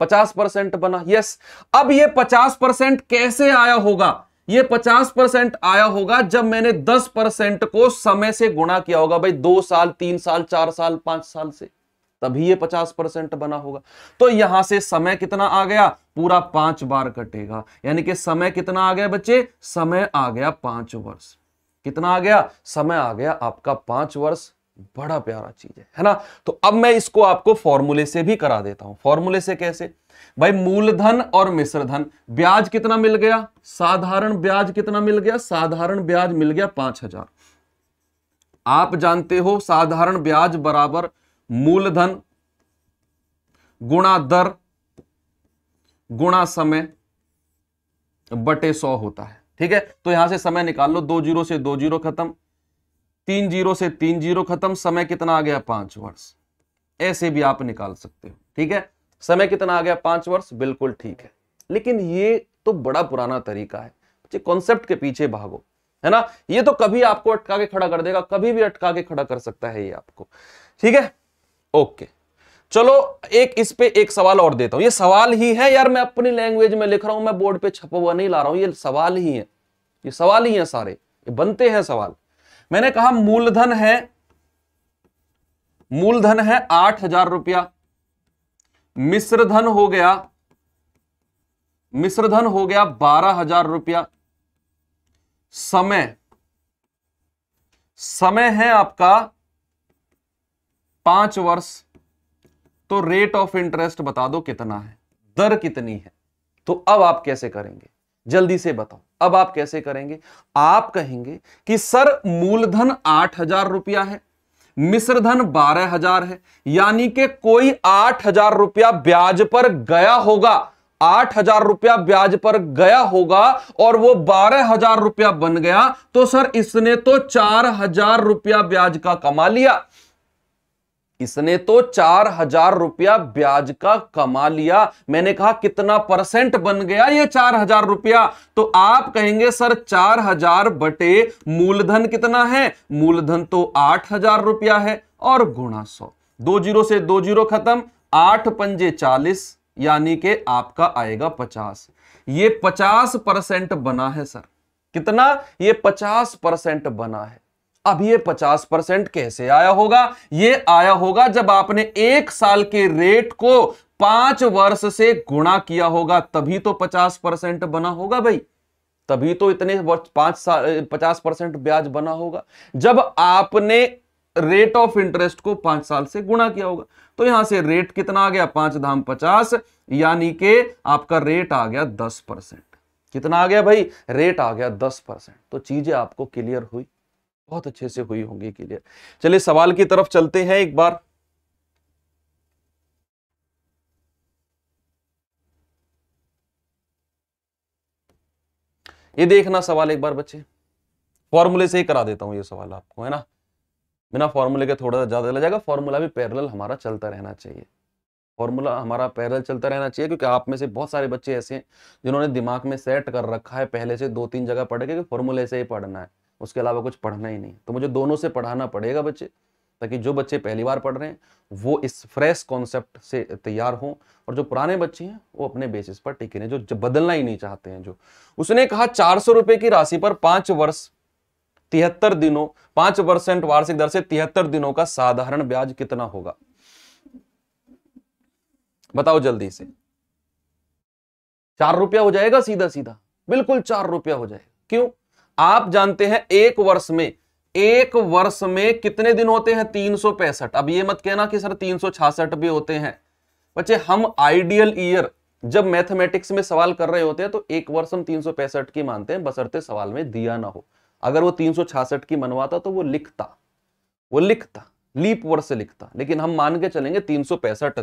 पचास परसेंट बना यस अब ये पचास परसेंट कैसे आया होगा ये पचास परसेंट आया होगा जब मैंने दस परसेंट को समय से गुणा किया होगा भाई दो साल तीन साल चार साल पांच साल से तभी ये पचास परसेंट बना होगा तो यहां से समय कितना आ गया पूरा पांच बार कटेगा यानी कि समय कितना आ गया बच्चे समय आ गया पांच वर्ष कितना आ गया समय आ गया आपका पांच वर्ष बड़ा प्यारा चीज है है ना तो अब मैं इसको आपको फॉर्मूले से भी करा देता हूं फॉर्मूले से कैसे भाई मूलधन और मिश्रधन ब्याज कितना मिल गया साधारण ब्याज कितना मिल गया साधारण ब्याज मिल गया पांच हजार आप जानते हो साधारण ब्याज बराबर मूलधन गुणा दर गुणा समय बटे सौ होता है ठीक है तो यहां से समय निकाल लो दो जीरो से दो जीरो खत्म तीन जीरो से तीन जीरो खत्म समय कितना आ गया पांच वर्ष ऐसे भी आप निकाल सकते हो ठीक है समय कितना आ गया पांच वर्ष बिल्कुल ठीक है लेकिन ये तो बड़ा पुराना तरीका है कॉन्सेप्ट के पीछे भागो है ना ये तो कभी आपको अटका के खड़ा कर देगा कभी भी अटका के खड़ा कर सकता है ये आपको ठीक है ओके चलो एक इस पे एक सवाल और देता हूं ये सवाल ही है यार मैं अपनी लैंग्वेज में लिख रहा हूं मैं बोर्ड पे छपा हुआ नहीं ला रहा हूं ये सवाल ही है ये सवाल ही है सारे ये बनते हैं सवाल मैंने कहा मूलधन है मूलधन है आठ हजार रुपया मिश्रधन धन हो गया मिश्रधन हो गया बारह हजार रुपया समय समय है आपका पांच वर्ष तो रेट ऑफ इंटरेस्ट बता दो कितना है दर कितनी है तो अब आप कैसे करेंगे जल्दी से बताओ अब आप कैसे करेंगे आप कहेंगे कि सर मूलधन आठ हजार रुपया है मिश्रधन बारह हजार है यानी कि कोई आठ हजार रुपया ब्याज पर गया होगा आठ हजार रुपया ब्याज पर गया होगा और वो बारह हजार रुपया बन गया तो सर इसने तो चार हजार रुपया ब्याज का कमा लिया इसने तो चार हजार रुपया ब्याज का कमा लिया मैंने कहा कितना परसेंट बन गया ये चार हजार रुपया तो आप कहेंगे सर चार हजार बटे मूलधन कितना है मूलधन तो आठ हजार रुपया है और गुणा सौ दो जीरो से दो जीरो खत्म आठ पंजे चालीस यानी के आपका आएगा पचास ये पचास परसेंट बना है सर कितना ये पचास परसेंट बना है अब ये 50 परसेंट कैसे आया होगा ये आया होगा जब आपने एक साल के रेट को पांच वर्ष से गुणा किया होगा तभी तो 50 परसेंट बना होगा भाई तभी तो इतने पांच साल पचास परसेंट ब्याज बना होगा जब आपने रेट ऑफ इंटरेस्ट को पांच साल से गुणा किया होगा तो यहां से रेट कितना आ गया पांच धाम पचास यानी के आपका रेट आ गया दस परसेंट कितना आ गया भाई रेट आ गया दस परसेंट तो चीजें आपको क्लियर हुई बहुत अच्छे से हुई होंगी क्लियर चलिए सवाल की तरफ चलते हैं एक बार ये देखना सवाल एक बार बच्चे फॉर्मूले से ही करा देता हूं ये सवाल आपको है ना बिना फॉर्मूले के थोड़ा सा ज्यादा जाएगा फॉर्मूला भी पैरेलल हमारा चलता रहना चाहिए फॉर्मूला हमारा पैरल चलता रहना चाहिए क्योंकि आप में से बहुत सारे बच्चे ऐसे हैं जिन्होंने दिमाग में सेट कर रखा है पहले से दो तीन जगह पढ़ के फॉर्मूले से ही पढ़ना है उसके अलावा कुछ पढ़ना ही नहीं तो मुझे दोनों से पढ़ाना पड़ेगा बच्चे ताकि जो बच्चे पहली बार पढ़ रहे हैं वो इस फ्रेश कॉन्सेप्ट से तैयार हों और जो पुराने बच्चे हैं वो अपने बेसिस पर टिके रहे जो बदलना ही नहीं चाहते हैं जो उसने कहा चार सौ रुपए की राशि पर पांच वर्ष तिहत्तर दिनों पांच परसेंट वार्षिक दर से तिहत्तर दिनों का साधारण ब्याज कितना होगा बताओ जल्दी से चार रुपया हो जाएगा सीधा सीधा बिल्कुल चार रुपया हो जाएगा क्यों आप जानते हैं एक वर्ष में एक वर्ष में कितने दिन होते हैं तीन अब ये मत कहना कि सर तीन भी होते हैं बच्चे हम आइडियल ईयर जब मैथमेटिक्स में सवाल कर रहे होते हैं तो एक वर्ष हम तीन की मानते हैं बसरते सवाल में दिया ना हो अगर वो तीन की मनवाता तो वो लिखता वो लिखता लीप वर्ष से लिखता लेकिन हम मान के चलेंगे तीन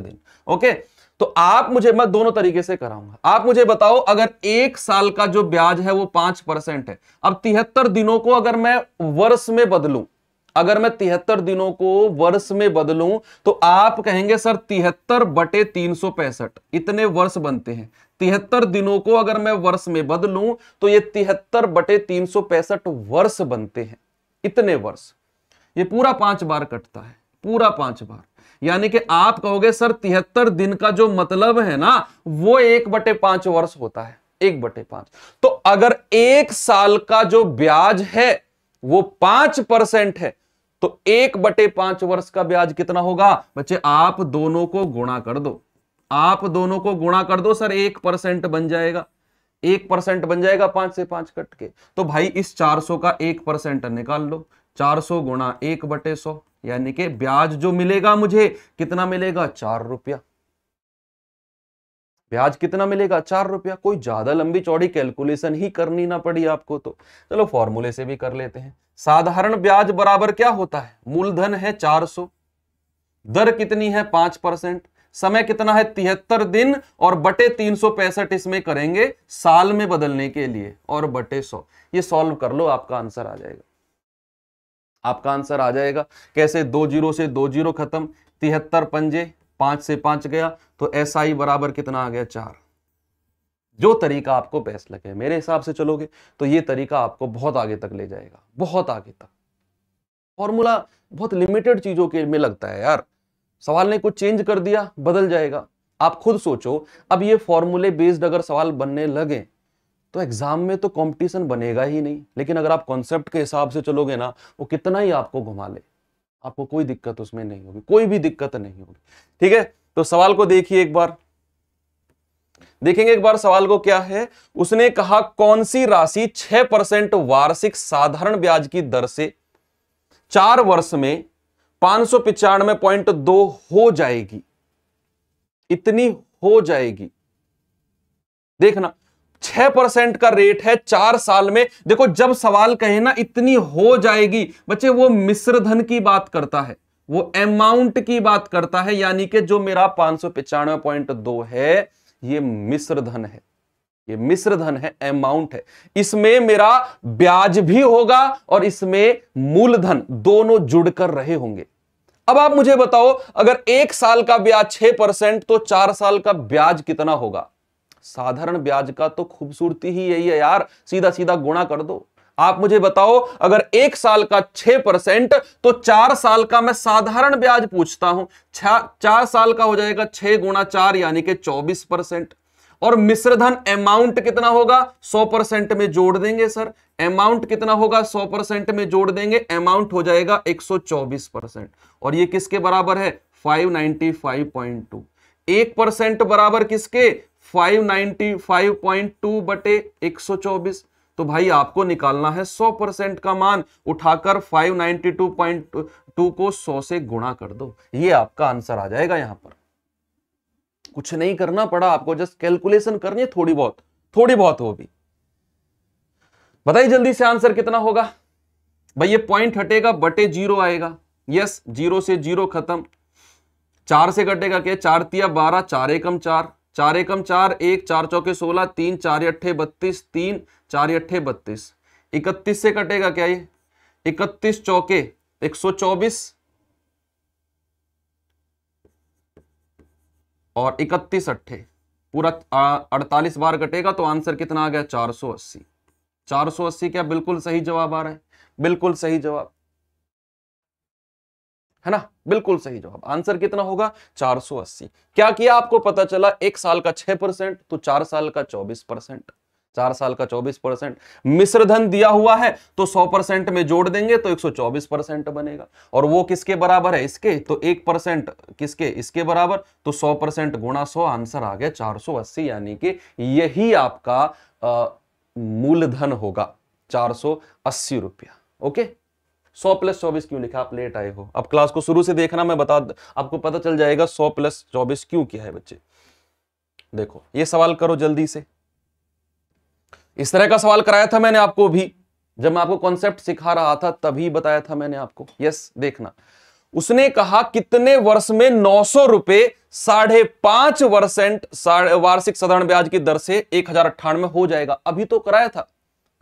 दिन ओके तो आप मुझे मैं दोनों तरीके से कराऊंगा आप मुझे बताओ अगर एक साल का जो ब्याज है वो पांच परसेंट है अब तिहत्तर दिनों को अगर मैं वर्ष में बदलू अगर मैं तिहत्तर दिनों को वर्ष में बदलू तो आप कहेंगे सर तिहत्तर बटे तीन सौ पैंसठ इतने वर्ष बनते हैं तिहत्तर दिनों को अगर मैं वर्ष में बदलू तो ये तिहत्तर बटे तीन सौ पैंसठ वर्ष बनते हैं इतने वर्ष ये पूरा पांच बार कटता है पूरा पांच बार यानी कि आप कहोगे सर तिहत्तर दिन का जो मतलब है ना वो एक बटे पांच वर्ष होता है एक बटे पांच तो अगर एक साल का जो ब्याज है वो पांच परसेंट है तो एक बटे पांच वर्ष का ब्याज कितना होगा बच्चे आप दोनों को गुणा कर दो आप दोनों को गुणा कर दो सर एक परसेंट बन जाएगा एक परसेंट बन जाएगा पांच से पांच कट के तो भाई इस चार सौ का एक परसेंट निकाल लो चार सौ गुणा एक बटे सौ यानी कि ब्याज जो मिलेगा मुझे कितना मिलेगा चार रुपया ब्याज कितना मिलेगा चार रुपया कोई ज्यादा लंबी चौड़ी कैलकुलेशन ही करनी ना पड़ी आपको तो चलो फॉर्मूले से भी कर लेते हैं साधारण ब्याज बराबर क्या होता है मूलधन है चार सौ दर कितनी है पांच परसेंट समय कितना है तिहत्तर दिन और बटे तीन सौ पैंसठ इसमें करेंगे साल में बदलने के लिए और बटे सौ ये सॉल्व कर लो आपका आंसर आ जाएगा आपका आंसर आ जाएगा कैसे दो जीरो से दो जीरो खत्म तिहत्तर पंजे पांच से पांच गया तो एस आई बराबर कितना आ गया चार जो तरीका आपको बेस्ट लगे मेरे हिसाब से चलोगे तो ये तरीका आपको बहुत आगे तक ले जाएगा बहुत आगे तक फॉर्मूला बहुत लिमिटेड चीजों के में लगता है यार सवाल ने कुछ चेंज कर दिया बदल जाएगा आप खुद सोचो अब ये फॉर्मूले बेस्ड अगर सवाल बनने लगे तो एग्जाम में तो कंपटीशन बनेगा ही नहीं लेकिन अगर आप कॉन्सेप्ट के हिसाब से चलोगे ना वो कितना ही आपको घुमा ले आपको कोई दिक्कत उसमें नहीं होगी कोई भी दिक्कत नहीं होगी ठीक है तो सवाल को देखिए एक बार देखेंगे एक बार सवाल को क्या है उसने कहा कौन सी राशि छह परसेंट वार्षिक साधारण ब्याज की दर से चार वर्ष में पांच सौ पिचानवे पॉइंट दो हो जाएगी इतनी हो जाएगी देखना छह परसेंट का रेट है चार साल में देखो जब सवाल कहे ना इतनी हो जाएगी बच्चे वो मिश्र धन की बात करता है वो अमाउंट की बात करता है यानी कि जो मेरा पांच सौ पचानवे पॉइंट दो है ये मिश्र धन है ये मिश्र धन है अमाउंट है इसमें मेरा ब्याज भी होगा और इसमें मूलधन दोनों जुड़कर रहे होंगे अब आप मुझे बताओ अगर एक साल का ब्याज छह परसेंट तो चार साल का ब्याज कितना होगा साधारण ब्याज का तो खूबसूरती ही यही है यार सीधा सीधा गुणा कर दो आप मुझे बताओ अगर एक साल का छह परसेंट तो चार साल का मैं साधारण ब्याज पूछता हूं चार साल का हो जाएगा छह गुणा चार यानी कि चौबीस परसेंट और मिश्रधन अमाउंट कितना होगा सौ परसेंट में जोड़ देंगे सर अमाउंट कितना होगा सौ परसेंट में जोड़ देंगे अमाउंट हो जाएगा एक सौ चौबीस परसेंट और ये किसके बराबर है five five ninety point two एक परसेंट बराबर किसके 595.2 बटे 124 तो भाई आपको निकालना है 100 परसेंट का मान उठाकर 592.2 को 100 से गुणा कर दो ये आपका आंसर आ जाएगा यहां पर कुछ नहीं करना पड़ा आपको जस्ट कैलकुलेशन करनी है थोड़ी बहुत थोड़ी बहुत वो भी बताइए जल्दी से आंसर कितना होगा भाई ये पॉइंट हटेगा बटे जीरो आएगा यस जीरो से जीरो खत्म चार से कटेगा क्या चार तिया बारह चार एकम चार चार एकम चार एक चार चौके सोलह तीन चार अट्ठे बत्तीस तीन चार अट्ठे बत्तीस इकतीस से कटेगा क्या ये इकतीस चौके एक सौ चौबीस और इकतीस अट्ठे पूरा अड़तालीस बार कटेगा तो आंसर कितना आ गया चार सौ अस्सी चार सौ अस्सी क्या बिल्कुल सही जवाब आ रहा है बिल्कुल सही जवाब है ना बिल्कुल सही जवाब आंसर कितना होगा 480 क्या किया आपको पता चला एक साल का 6 परसेंट तो चार साल का 24 परसेंट चार साल का 24 परसेंट धन दिया हुआ है तो 100 परसेंट में जोड़ देंगे तो 124 परसेंट बनेगा और वो किसके बराबर है इसके तो एक परसेंट किसके इसके बराबर तो 100 परसेंट गुणा सौ आंसर आ गया 480 यानी कि यही आपका मूलधन होगा चार सौ अस्सी रुपया ओके सौ प्लस चौबीस क्यों लिखा आप लेट आए हो अब क्लास को शुरू से देखना मैं बता आपको पता चल जाएगा सौ प्लस चौबीस क्यों किया है बच्चे देखो ये सवाल करो जल्दी से इस तरह का सवाल कराया था मैंने आपको भी जब मैं आपको कॉन्सेप्ट सिखा रहा था तभी बताया था मैंने आपको यस देखना उसने कहा कितने वर्ष में नौ सौ रुपए साढ़े पांच परसेंट वार्षिक साधारण ब्याज की दर से एक हजार अट्ठानवे हो जाएगा अभी तो कराया था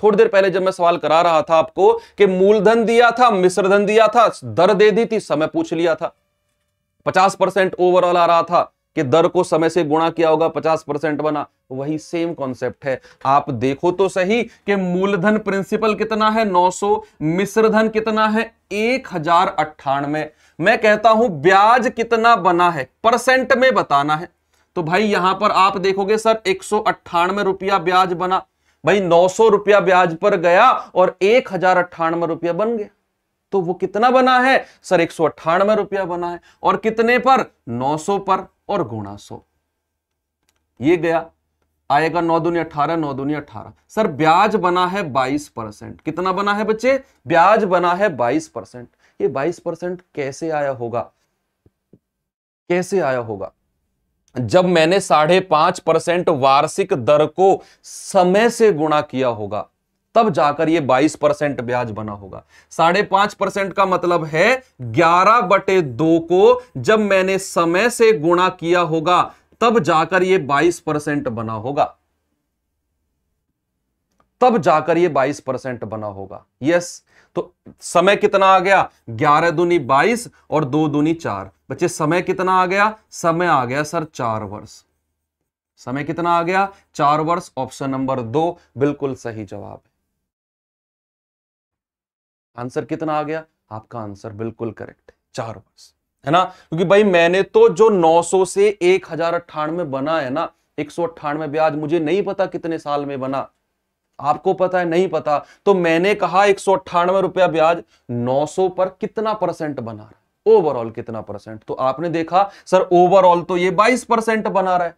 थोड़ी देर पहले जब मैं सवाल करा रहा था आपको कि मूलधन दिया था मिश्रधन दिया था दर दे दी थी समय पूछ लिया था पचास परसेंट ओवरऑल आ रहा था कि दर को समय से गुणा किया होगा पचास परसेंट बना वही सेम कॉन्सेप्ट है आप देखो तो सही कि मूलधन प्रिंसिपल कितना है 900 मिश्रधन कितना है एक हजार अट्ठानवे मैं कहता हूं ब्याज कितना बना है परसेंट में बताना है तो भाई यहां पर आप देखोगे सर एक सौ रुपया ब्याज बना भाई नौ सौ रुपया ब्याज पर गया और एक हजार रुपया बन गया तो वो कितना बना है सर एक सौ अट्ठानवे रुपया बना है और कितने पर नौ सौ पर और गुणा सौ ये गया आएगा नौ दुनिया अठारह नौ दुनिया अठारह सर ब्याज बना है बाईस परसेंट कितना बना है बच्चे ब्याज बना है बाईस परसेंट ये बाईस परसेंट कैसे आया होगा कैसे आया होगा जब मैंने साढ़े पांच परसेंट वार्षिक दर को समय से गुणा किया होगा तब जाकर ये 22 परसेंट ब्याज बना होगा साढ़े पांच परसेंट का मतलब है 11 बटे दो को जब मैंने समय से गुणा किया होगा तब जाकर ये 22 परसेंट बना होगा तब जाकर ये 22 परसेंट बना होगा यस तो समय कितना आ गया ग्यारह दूनी बाईस और दो दूनी चार बच्चे समय कितना आ गया समय आ गया सर चार वर्ष समय कितना आ गया चार वर्ष ऑप्शन नंबर दो बिल्कुल सही जवाब है आंसर कितना आ गया आपका आंसर बिल्कुल करेक्ट है चार वर्ष है ना क्योंकि भाई मैंने तो जो 900 से एक हजार अट्ठानवे बना है ना एक सौ अट्ठानवे ब्याज मुझे नहीं पता कितने साल में बना आपको पता है नहीं पता तो मैंने कहा एक रुपया ब्याज 900 पर कितना परसेंट बना रहा है ओवरऑल कितना परसेंट तो आपने देखा सर ओवरऑल तो ये 22 परसेंट बना रहा है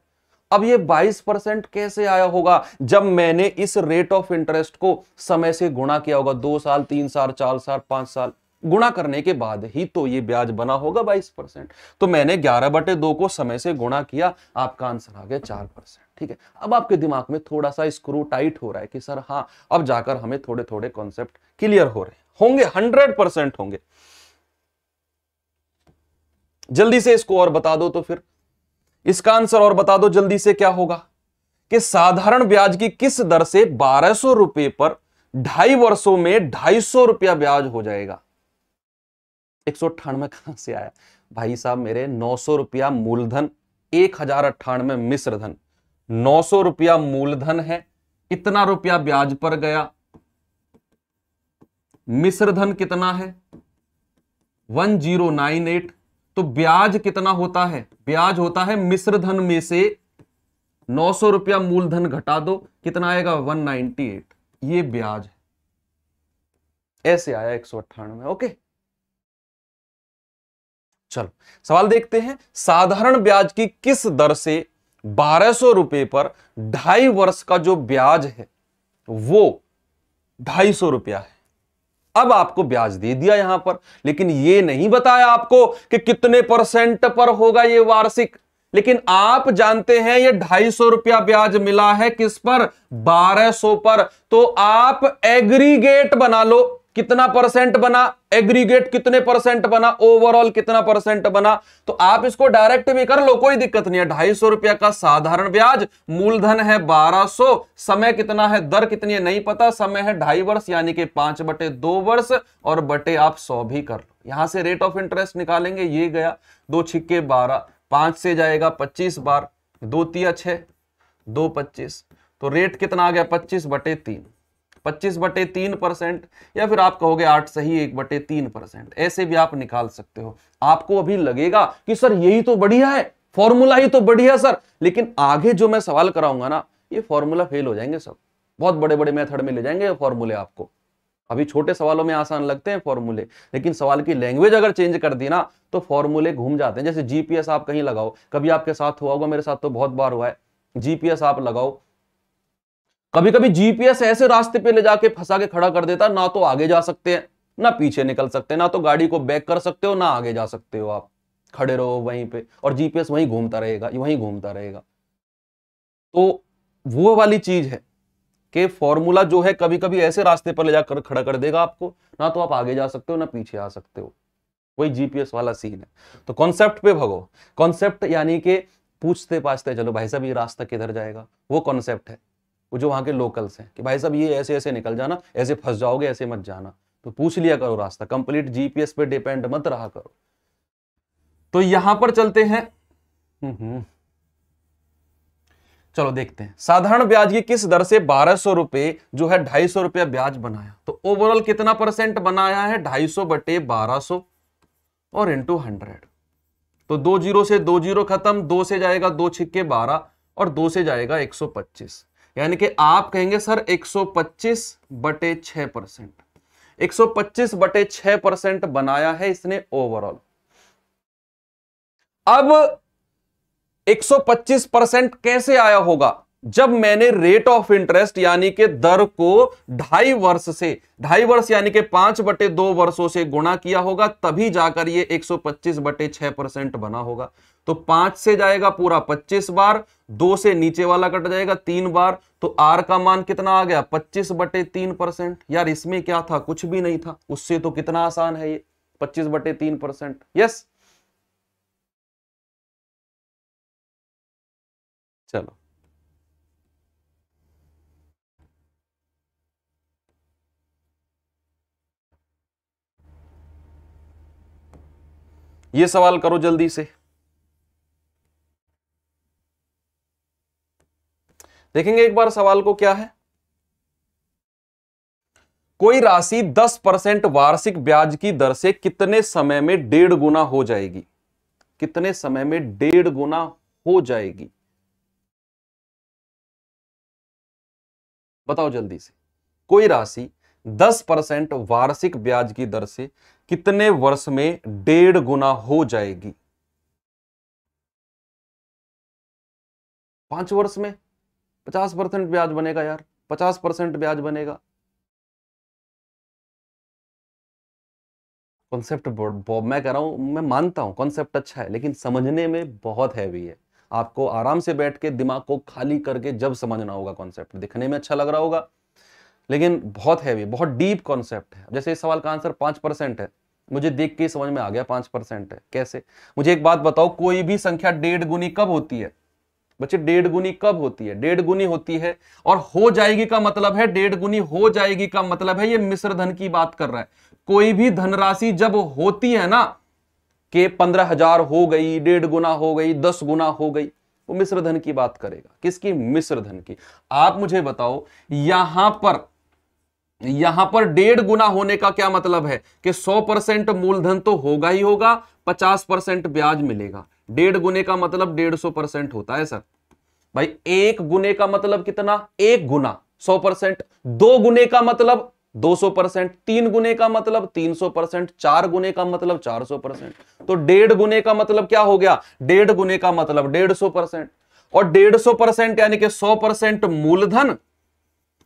अब ये 22 परसेंट कैसे आया होगा जब मैंने इस रेट ऑफ इंटरेस्ट को समय से गुणा किया होगा दो साल तीन साल चार साल पांच साल गुणा करने के बाद ही तो ये ब्याज बना होगा बाईस परसेंट तो मैंने ग्यारह बटे दो को समय से गुणा किया आपका आंसर आ गया चार परसेंट ठीक है अब आपके दिमाग में थोड़ा सा स्क्रू टाइट हो रहा है कि सर हाँ अब जाकर हमें थोड़े थोड़े कॉन्सेप्ट क्लियर हो रहे हैं होंगे हंड्रेड परसेंट होंगे जल्दी से इसको और बता दो तो फिर इसका आंसर और बता दो जल्दी से क्या होगा कि साधारण ब्याज की किस दर से बारह सौ रुपए पर ढाई वर्षों में ढाई सौ रुपया ब्याज हो जाएगा एक सौ अट्ठानवे कहां से आया भाई साहब मेरे नौ सौ रुपया मूलधन एक हजार अट्ठानवे मिश्र धन नौ सौ रुपया मूलधन है इतना रुपया ब्याज पर गया मिश्र धन कितना है वन जीरो नाइन एट तो ब्याज कितना होता है ब्याज होता है मिश्र धन में से नौ सौ रुपया मूलधन घटा दो कितना आएगा वन नाइनटी एट ये ब्याज है ऐसे आया एक सौ अट्ठानवे ओके चलो सवाल देखते हैं साधारण ब्याज की किस दर से बारह सौ रुपए पर ढाई वर्ष का जो ब्याज है वो ढाई सौ रुपया है अब आपको ब्याज दे दिया यहां पर लेकिन ये नहीं बताया आपको कि कितने परसेंट पर होगा ये वार्षिक लेकिन आप जानते हैं ये ढाई सौ रुपया ब्याज मिला है किस पर बारह सौ पर तो आप एग्रीगेट बना लो कितना परसेंट बना एग्रीगेट कितने परसेंट बना ओवरऑल कितना परसेंट बना तो आप इसको डायरेक्ट भी कर लो कोई दिक्कत नहीं है ढाई सौ रुपया का साधारण ब्याज मूलधन है बारह सो समय कितना है दर कितनी है नहीं पता समय है ढाई वर्ष यानी कि पांच बटे दो वर्ष और बटे आप सौ भी कर लो यहां से रेट ऑफ इंटरेस्ट निकालेंगे ये गया दो छिक्के बारह पांच से जाएगा पच्चीस बार दो तिया छो दो पच्चीस तो रेट कितना आ गया पच्चीस बटे तीन पच्चीस बटे तीन परसेंट या फिर आप कहोगे आठ सही एक बटे तीन परसेंट ऐसे भी आप निकाल सकते हो आपको अभी लगेगा कि सर यही तो बढ़िया है फॉर्मूला ही तो बढ़िया सर लेकिन आगे जो मैं सवाल कराऊंगा ना ये फॉर्मूला फेल हो जाएंगे सब बहुत बड़े बड़े मेथड में ले जाएंगे फॉर्मूले आपको अभी छोटे सवालों में आसान लगते हैं फॉर्मूले लेकिन सवाल की लैंग्वेज अगर चेंज कर दी ना तो फॉर्मूले घूम जाते हैं जैसे जीपीएस आप कहीं लगाओ कभी आपके साथ हुआ होगा मेरे साथ तो बहुत बार हुआ है जीपीएस आप लगाओ कभी कभी जीपीएस ऐसे रास्ते पे ले जाके फंसा के खड़ा कर देता ना तो आगे जा सकते हैं ना पीछे निकल सकते हैं ना तो गाड़ी को बैक कर सकते हो ना आगे जा सकते हो आप खड़े रहो वहीं पे और जीपीएस वहीं घूमता रहेगा वहीं घूमता रहेगा तो वो वाली चीज है कि फॉर्मूला जो है कभी कभी ऐसे रास्ते पर ले जाकर खड़ा कर देगा आपको ना तो आप आगे जा सकते हो ना पीछे आ सकते हो वही जीपीएस वाला सीन है तो कॉन्सेप्ट पे भगो कॉन्सेप्ट यानी कि पूछते पाछते चलो भाई साहब ये रास्ता किधर जाएगा वो कॉन्सेप्ट है वो जो वहाँ के लोकल्स हैं कि भाई साहब ये ऐसे ऐसे निकल जाना ऐसे फंस जाओगे ऐसे मत जाना तो पूछ लिया करो रास्ता कंप्लीट जीपीएस पे डिपेंड मत रहा करो तो यहां पर चलते हैं चलो देखते हैं साधारण ब्याज की किस दर से बारह सौ रुपए जो है ढाई सौ रुपया ब्याज बनाया तो ओवरऑल कितना परसेंट बनाया है ढाई सौ बटे बारह सौ और इंटू हंड्रेड तो दो जीरो से दो जीरो खत्म दो से जाएगा दो छिक्के बारह और दो से जाएगा एक सौ पच्चीस यानी कि आप कहेंगे सर 125 बटे छह परसेंट एक बटे छह परसेंट बनाया है इसने ओवरऑल अब 125 परसेंट कैसे आया होगा जब मैंने रेट ऑफ इंटरेस्ट यानी के दर को ढाई वर्ष से ढाई वर्ष यानी के पांच बटे दो वर्षों से गुणा किया होगा तभी जाकर ये 125 बटे छह परसेंट बना होगा तो पांच से जाएगा पूरा 25 बार दो से नीचे वाला कट जाएगा तीन बार तो आर का मान कितना आ गया 25 बटे तीन परसेंट यार इसमें क्या था कुछ भी नहीं था उससे तो कितना आसान है ये पच्चीस बटे तीन परसेंट यस चलो ये सवाल करो जल्दी से देखेंगे एक बार सवाल को क्या है कोई राशि 10 परसेंट वार्षिक ब्याज की दर से कितने समय में डेढ़ गुना हो जाएगी कितने समय में डेढ़ गुना हो जाएगी बताओ जल्दी से कोई राशि 10 परसेंट वार्षिक ब्याज की दर से कितने वर्ष में डेढ़ गुना हो जाएगी पांच वर्ष में पचास परसेंट ब्याज बनेगा यार पचास परसेंट ब्याज बनेगा कॉन्सेप्ट मैं कह रहा हूं मैं मानता हूं कॉन्सेप्ट अच्छा है लेकिन समझने में बहुत हैवी है आपको आराम से बैठ के दिमाग को खाली करके जब समझना होगा कॉन्सेप्ट दिखने में अच्छा लग रहा होगा लेकिन बहुत हैवी बहुत डीप कॉन्सेप्ट है जैसे इस सवाल का आंसर पांच परसेंट है मुझे देख के समझ में आ गया पांच परसेंट है कैसे मुझे एक बात बताओ कोई भी संख्या डेढ़ गुनी कब होती है बच्चे डेढ़ गुनी कब होती है डेढ़ गुनी होती है और हो जाएगी का मतलब है डेढ़ गुनी हो जाएगी का मतलब है ये मिश्र धन की बात कर रहा है कोई भी धनराशि जब होती है ना कि पंद्रह हजार हो गई डेढ़ गुना हो गई दस गुना हो गई वो मिश्र धन की बात करेगा किसकी मिश्र धन की आप मुझे बताओ यहां पर यहां पर डेढ़ गुना होने का क्या मतलब है कि सौ परसेंट मूलधन तो होगा ही होगा पचास परसेंट ब्याज मिलेगा डेढ़ गुने का मतलब डेढ़ सौ परसेंट होता है सर भाई एक गुने का मतलब कितना एक गुना सौ परसेंट दो गुने का मतलब 200 परसेंट तीन गुने का मतलब 300 परसेंट चार गुने का मतलब 400 परसेंट तो डेढ़ गुने का मतलब क्या हो गया डेढ़ गुने का मतलब डेढ़ सौ परसेंट और डेढ़ सौ परसेंट यानी कि 100 परसेंट मूलधन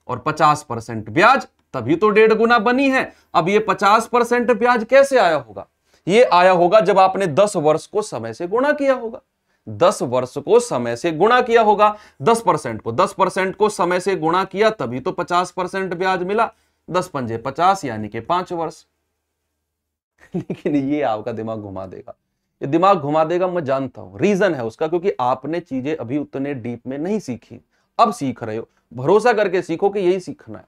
और 50 परसेंट ब्याज तभी तो डेढ़ गुना बनी है अब ये पचास परसेंट ब्याज कैसे आया होगा ये आया होगा जब आपने दस वर्ष को समय से गुणा किया होगा दस वर्ष को समय से गुणा किया होगा दस परसेंट को दस परसेंट को समय से गुणा किया तभी तो पचास परसेंट ब्याज मिला दस पंजे पचास यानी कि पांच वर्ष [laughs] लेकिन ये आपका दिमाग घुमा देगा ये दिमाग घुमा देगा मैं जानता हूं रीजन है उसका क्योंकि आपने चीजें अभी उतने डीप में नहीं सीखी अब सीख रहे हो भरोसा करके सीखो कि यही सीखना है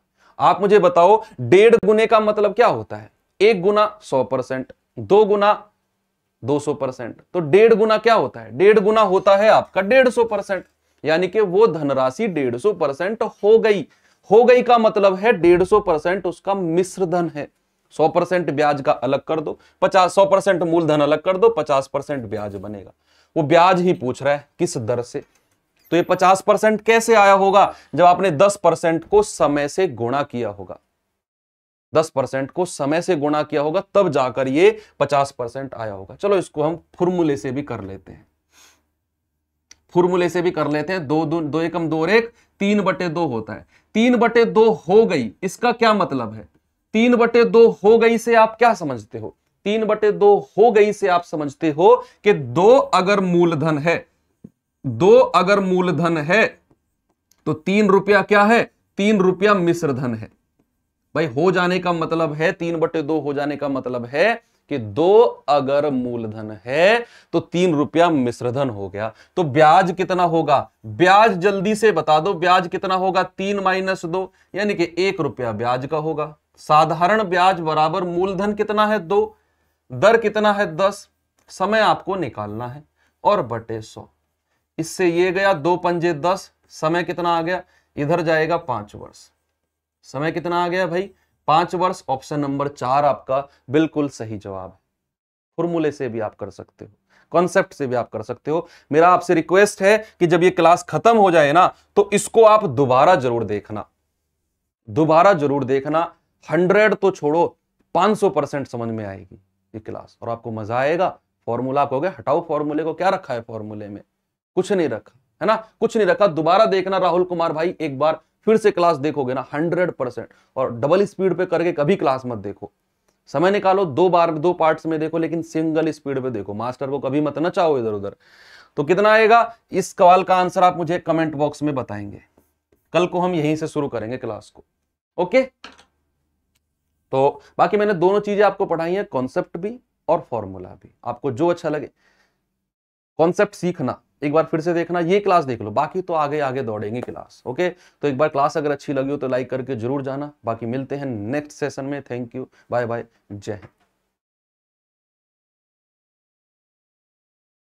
आप मुझे बताओ डेढ़ गुने का मतलब क्या होता है एक गुना सौ परसेंट दो गुना दो सौ परसेंट तो डेढ़ गुना क्या होता है डेढ़ गुना होता है आपका डेढ़ सौ परसेंट यानी कि वो धनराशि डेढ़ सौ परसेंट हो गई हो गई का मतलब है डेढ़ सौ परसेंट उसका मिश्र धन है सौ परसेंट ब्याज का अलग कर दो पचास सौ परसेंट मूलधन अलग कर दो पचास परसेंट ब्याज बनेगा वो ब्याज ही पूछ रहा है किस दर से तो ये 50 परसेंट कैसे आया होगा जब आपने 10 परसेंट को समय से गुणा किया होगा 10 परसेंट को समय से गुणा किया होगा तब जाकर ये 50 परसेंट आया होगा चलो इसको हम फॉर्मूले से भी कर लेते हैं फॉर्मूले से भी कर लेते हैं दो दो, दो एकम दो और एक तीन बटे दो होता है तीन बटे दो हो गई इसका क्या मतलब है तीन बटे दो हो गई से आप क्या समझते हो तीन बटे दो हो गई से आप समझते हो कि दो अगर मूलधन है दो अगर मूलधन है तो तीन रुपया क्या है तीन रुपया मिश्र धन है भाई हो जाने का मतलब है तीन बटे दो हो जाने का मतलब है कि दो अगर मूलधन है तो तीन रुपया मिश्रधन हो गया तो ब्याज कितना होगा ब्याज जल्दी से बता दो ब्याज कितना होगा तीन माइनस दो यानी कि एक रुपया ब्याज का होगा साधारण ब्याज बराबर मूलधन कितना है दो दर कितना है दस समय आपको निकालना है और बटे सौ इससे ये गया दो पंजे दस समय कितना आ गया इधर जाएगा पांच वर्ष समय कितना आ गया भाई पांच वर्ष ऑप्शन नंबर चार आपका बिल्कुल सही जवाब है फॉर्मूले से भी आप कर सकते हो कॉन्सेप्ट से भी आप कर सकते हो मेरा आपसे रिक्वेस्ट है कि जब ये क्लास खत्म हो जाए ना तो इसको आप दोबारा जरूर देखना दोबारा जरूर देखना हंड्रेड तो छोड़ो पांच परसेंट समझ में आएगी ये क्लास और आपको मजा आएगा फॉर्मूला आप हो गया हटाओ फॉर्मूले को क्या रखा है फॉर्मूले में कुछ नहीं रखा है ना कुछ नहीं रखा दोबारा देखना राहुल कुमार भाई एक बार फिर से क्लास देखोगे ना हंड्रेड परसेंट और डबल स्पीड पे करके कभी क्लास मत देखो समय निकालो दो बार दो पार्ट्स में देखो लेकिन सिंगल स्पीड पे देखो मास्टर को कभी मत ना चाहो इधर उधर तो कितना आएगा इस सवाल का आंसर आप मुझे कमेंट बॉक्स में बताएंगे कल को हम यहीं से शुरू करेंगे क्लास को ओके तो बाकी मैंने दोनों चीजें आपको पढ़ाई है कॉन्सेप्ट भी और फॉर्मूला भी आपको जो अच्छा लगे कॉन्सेप्ट सीखना एक बार फिर से देखना ये क्लास देख लो बाकी तो आगे आगे दौड़ेंगे क्लास ओके तो एक बार क्लास अगर अच्छी लगी हो तो लाइक करके जरूर जाना बाकी मिलते हैं नेक्स्ट सेशन में थैंक यू बाय बाय जय हिंद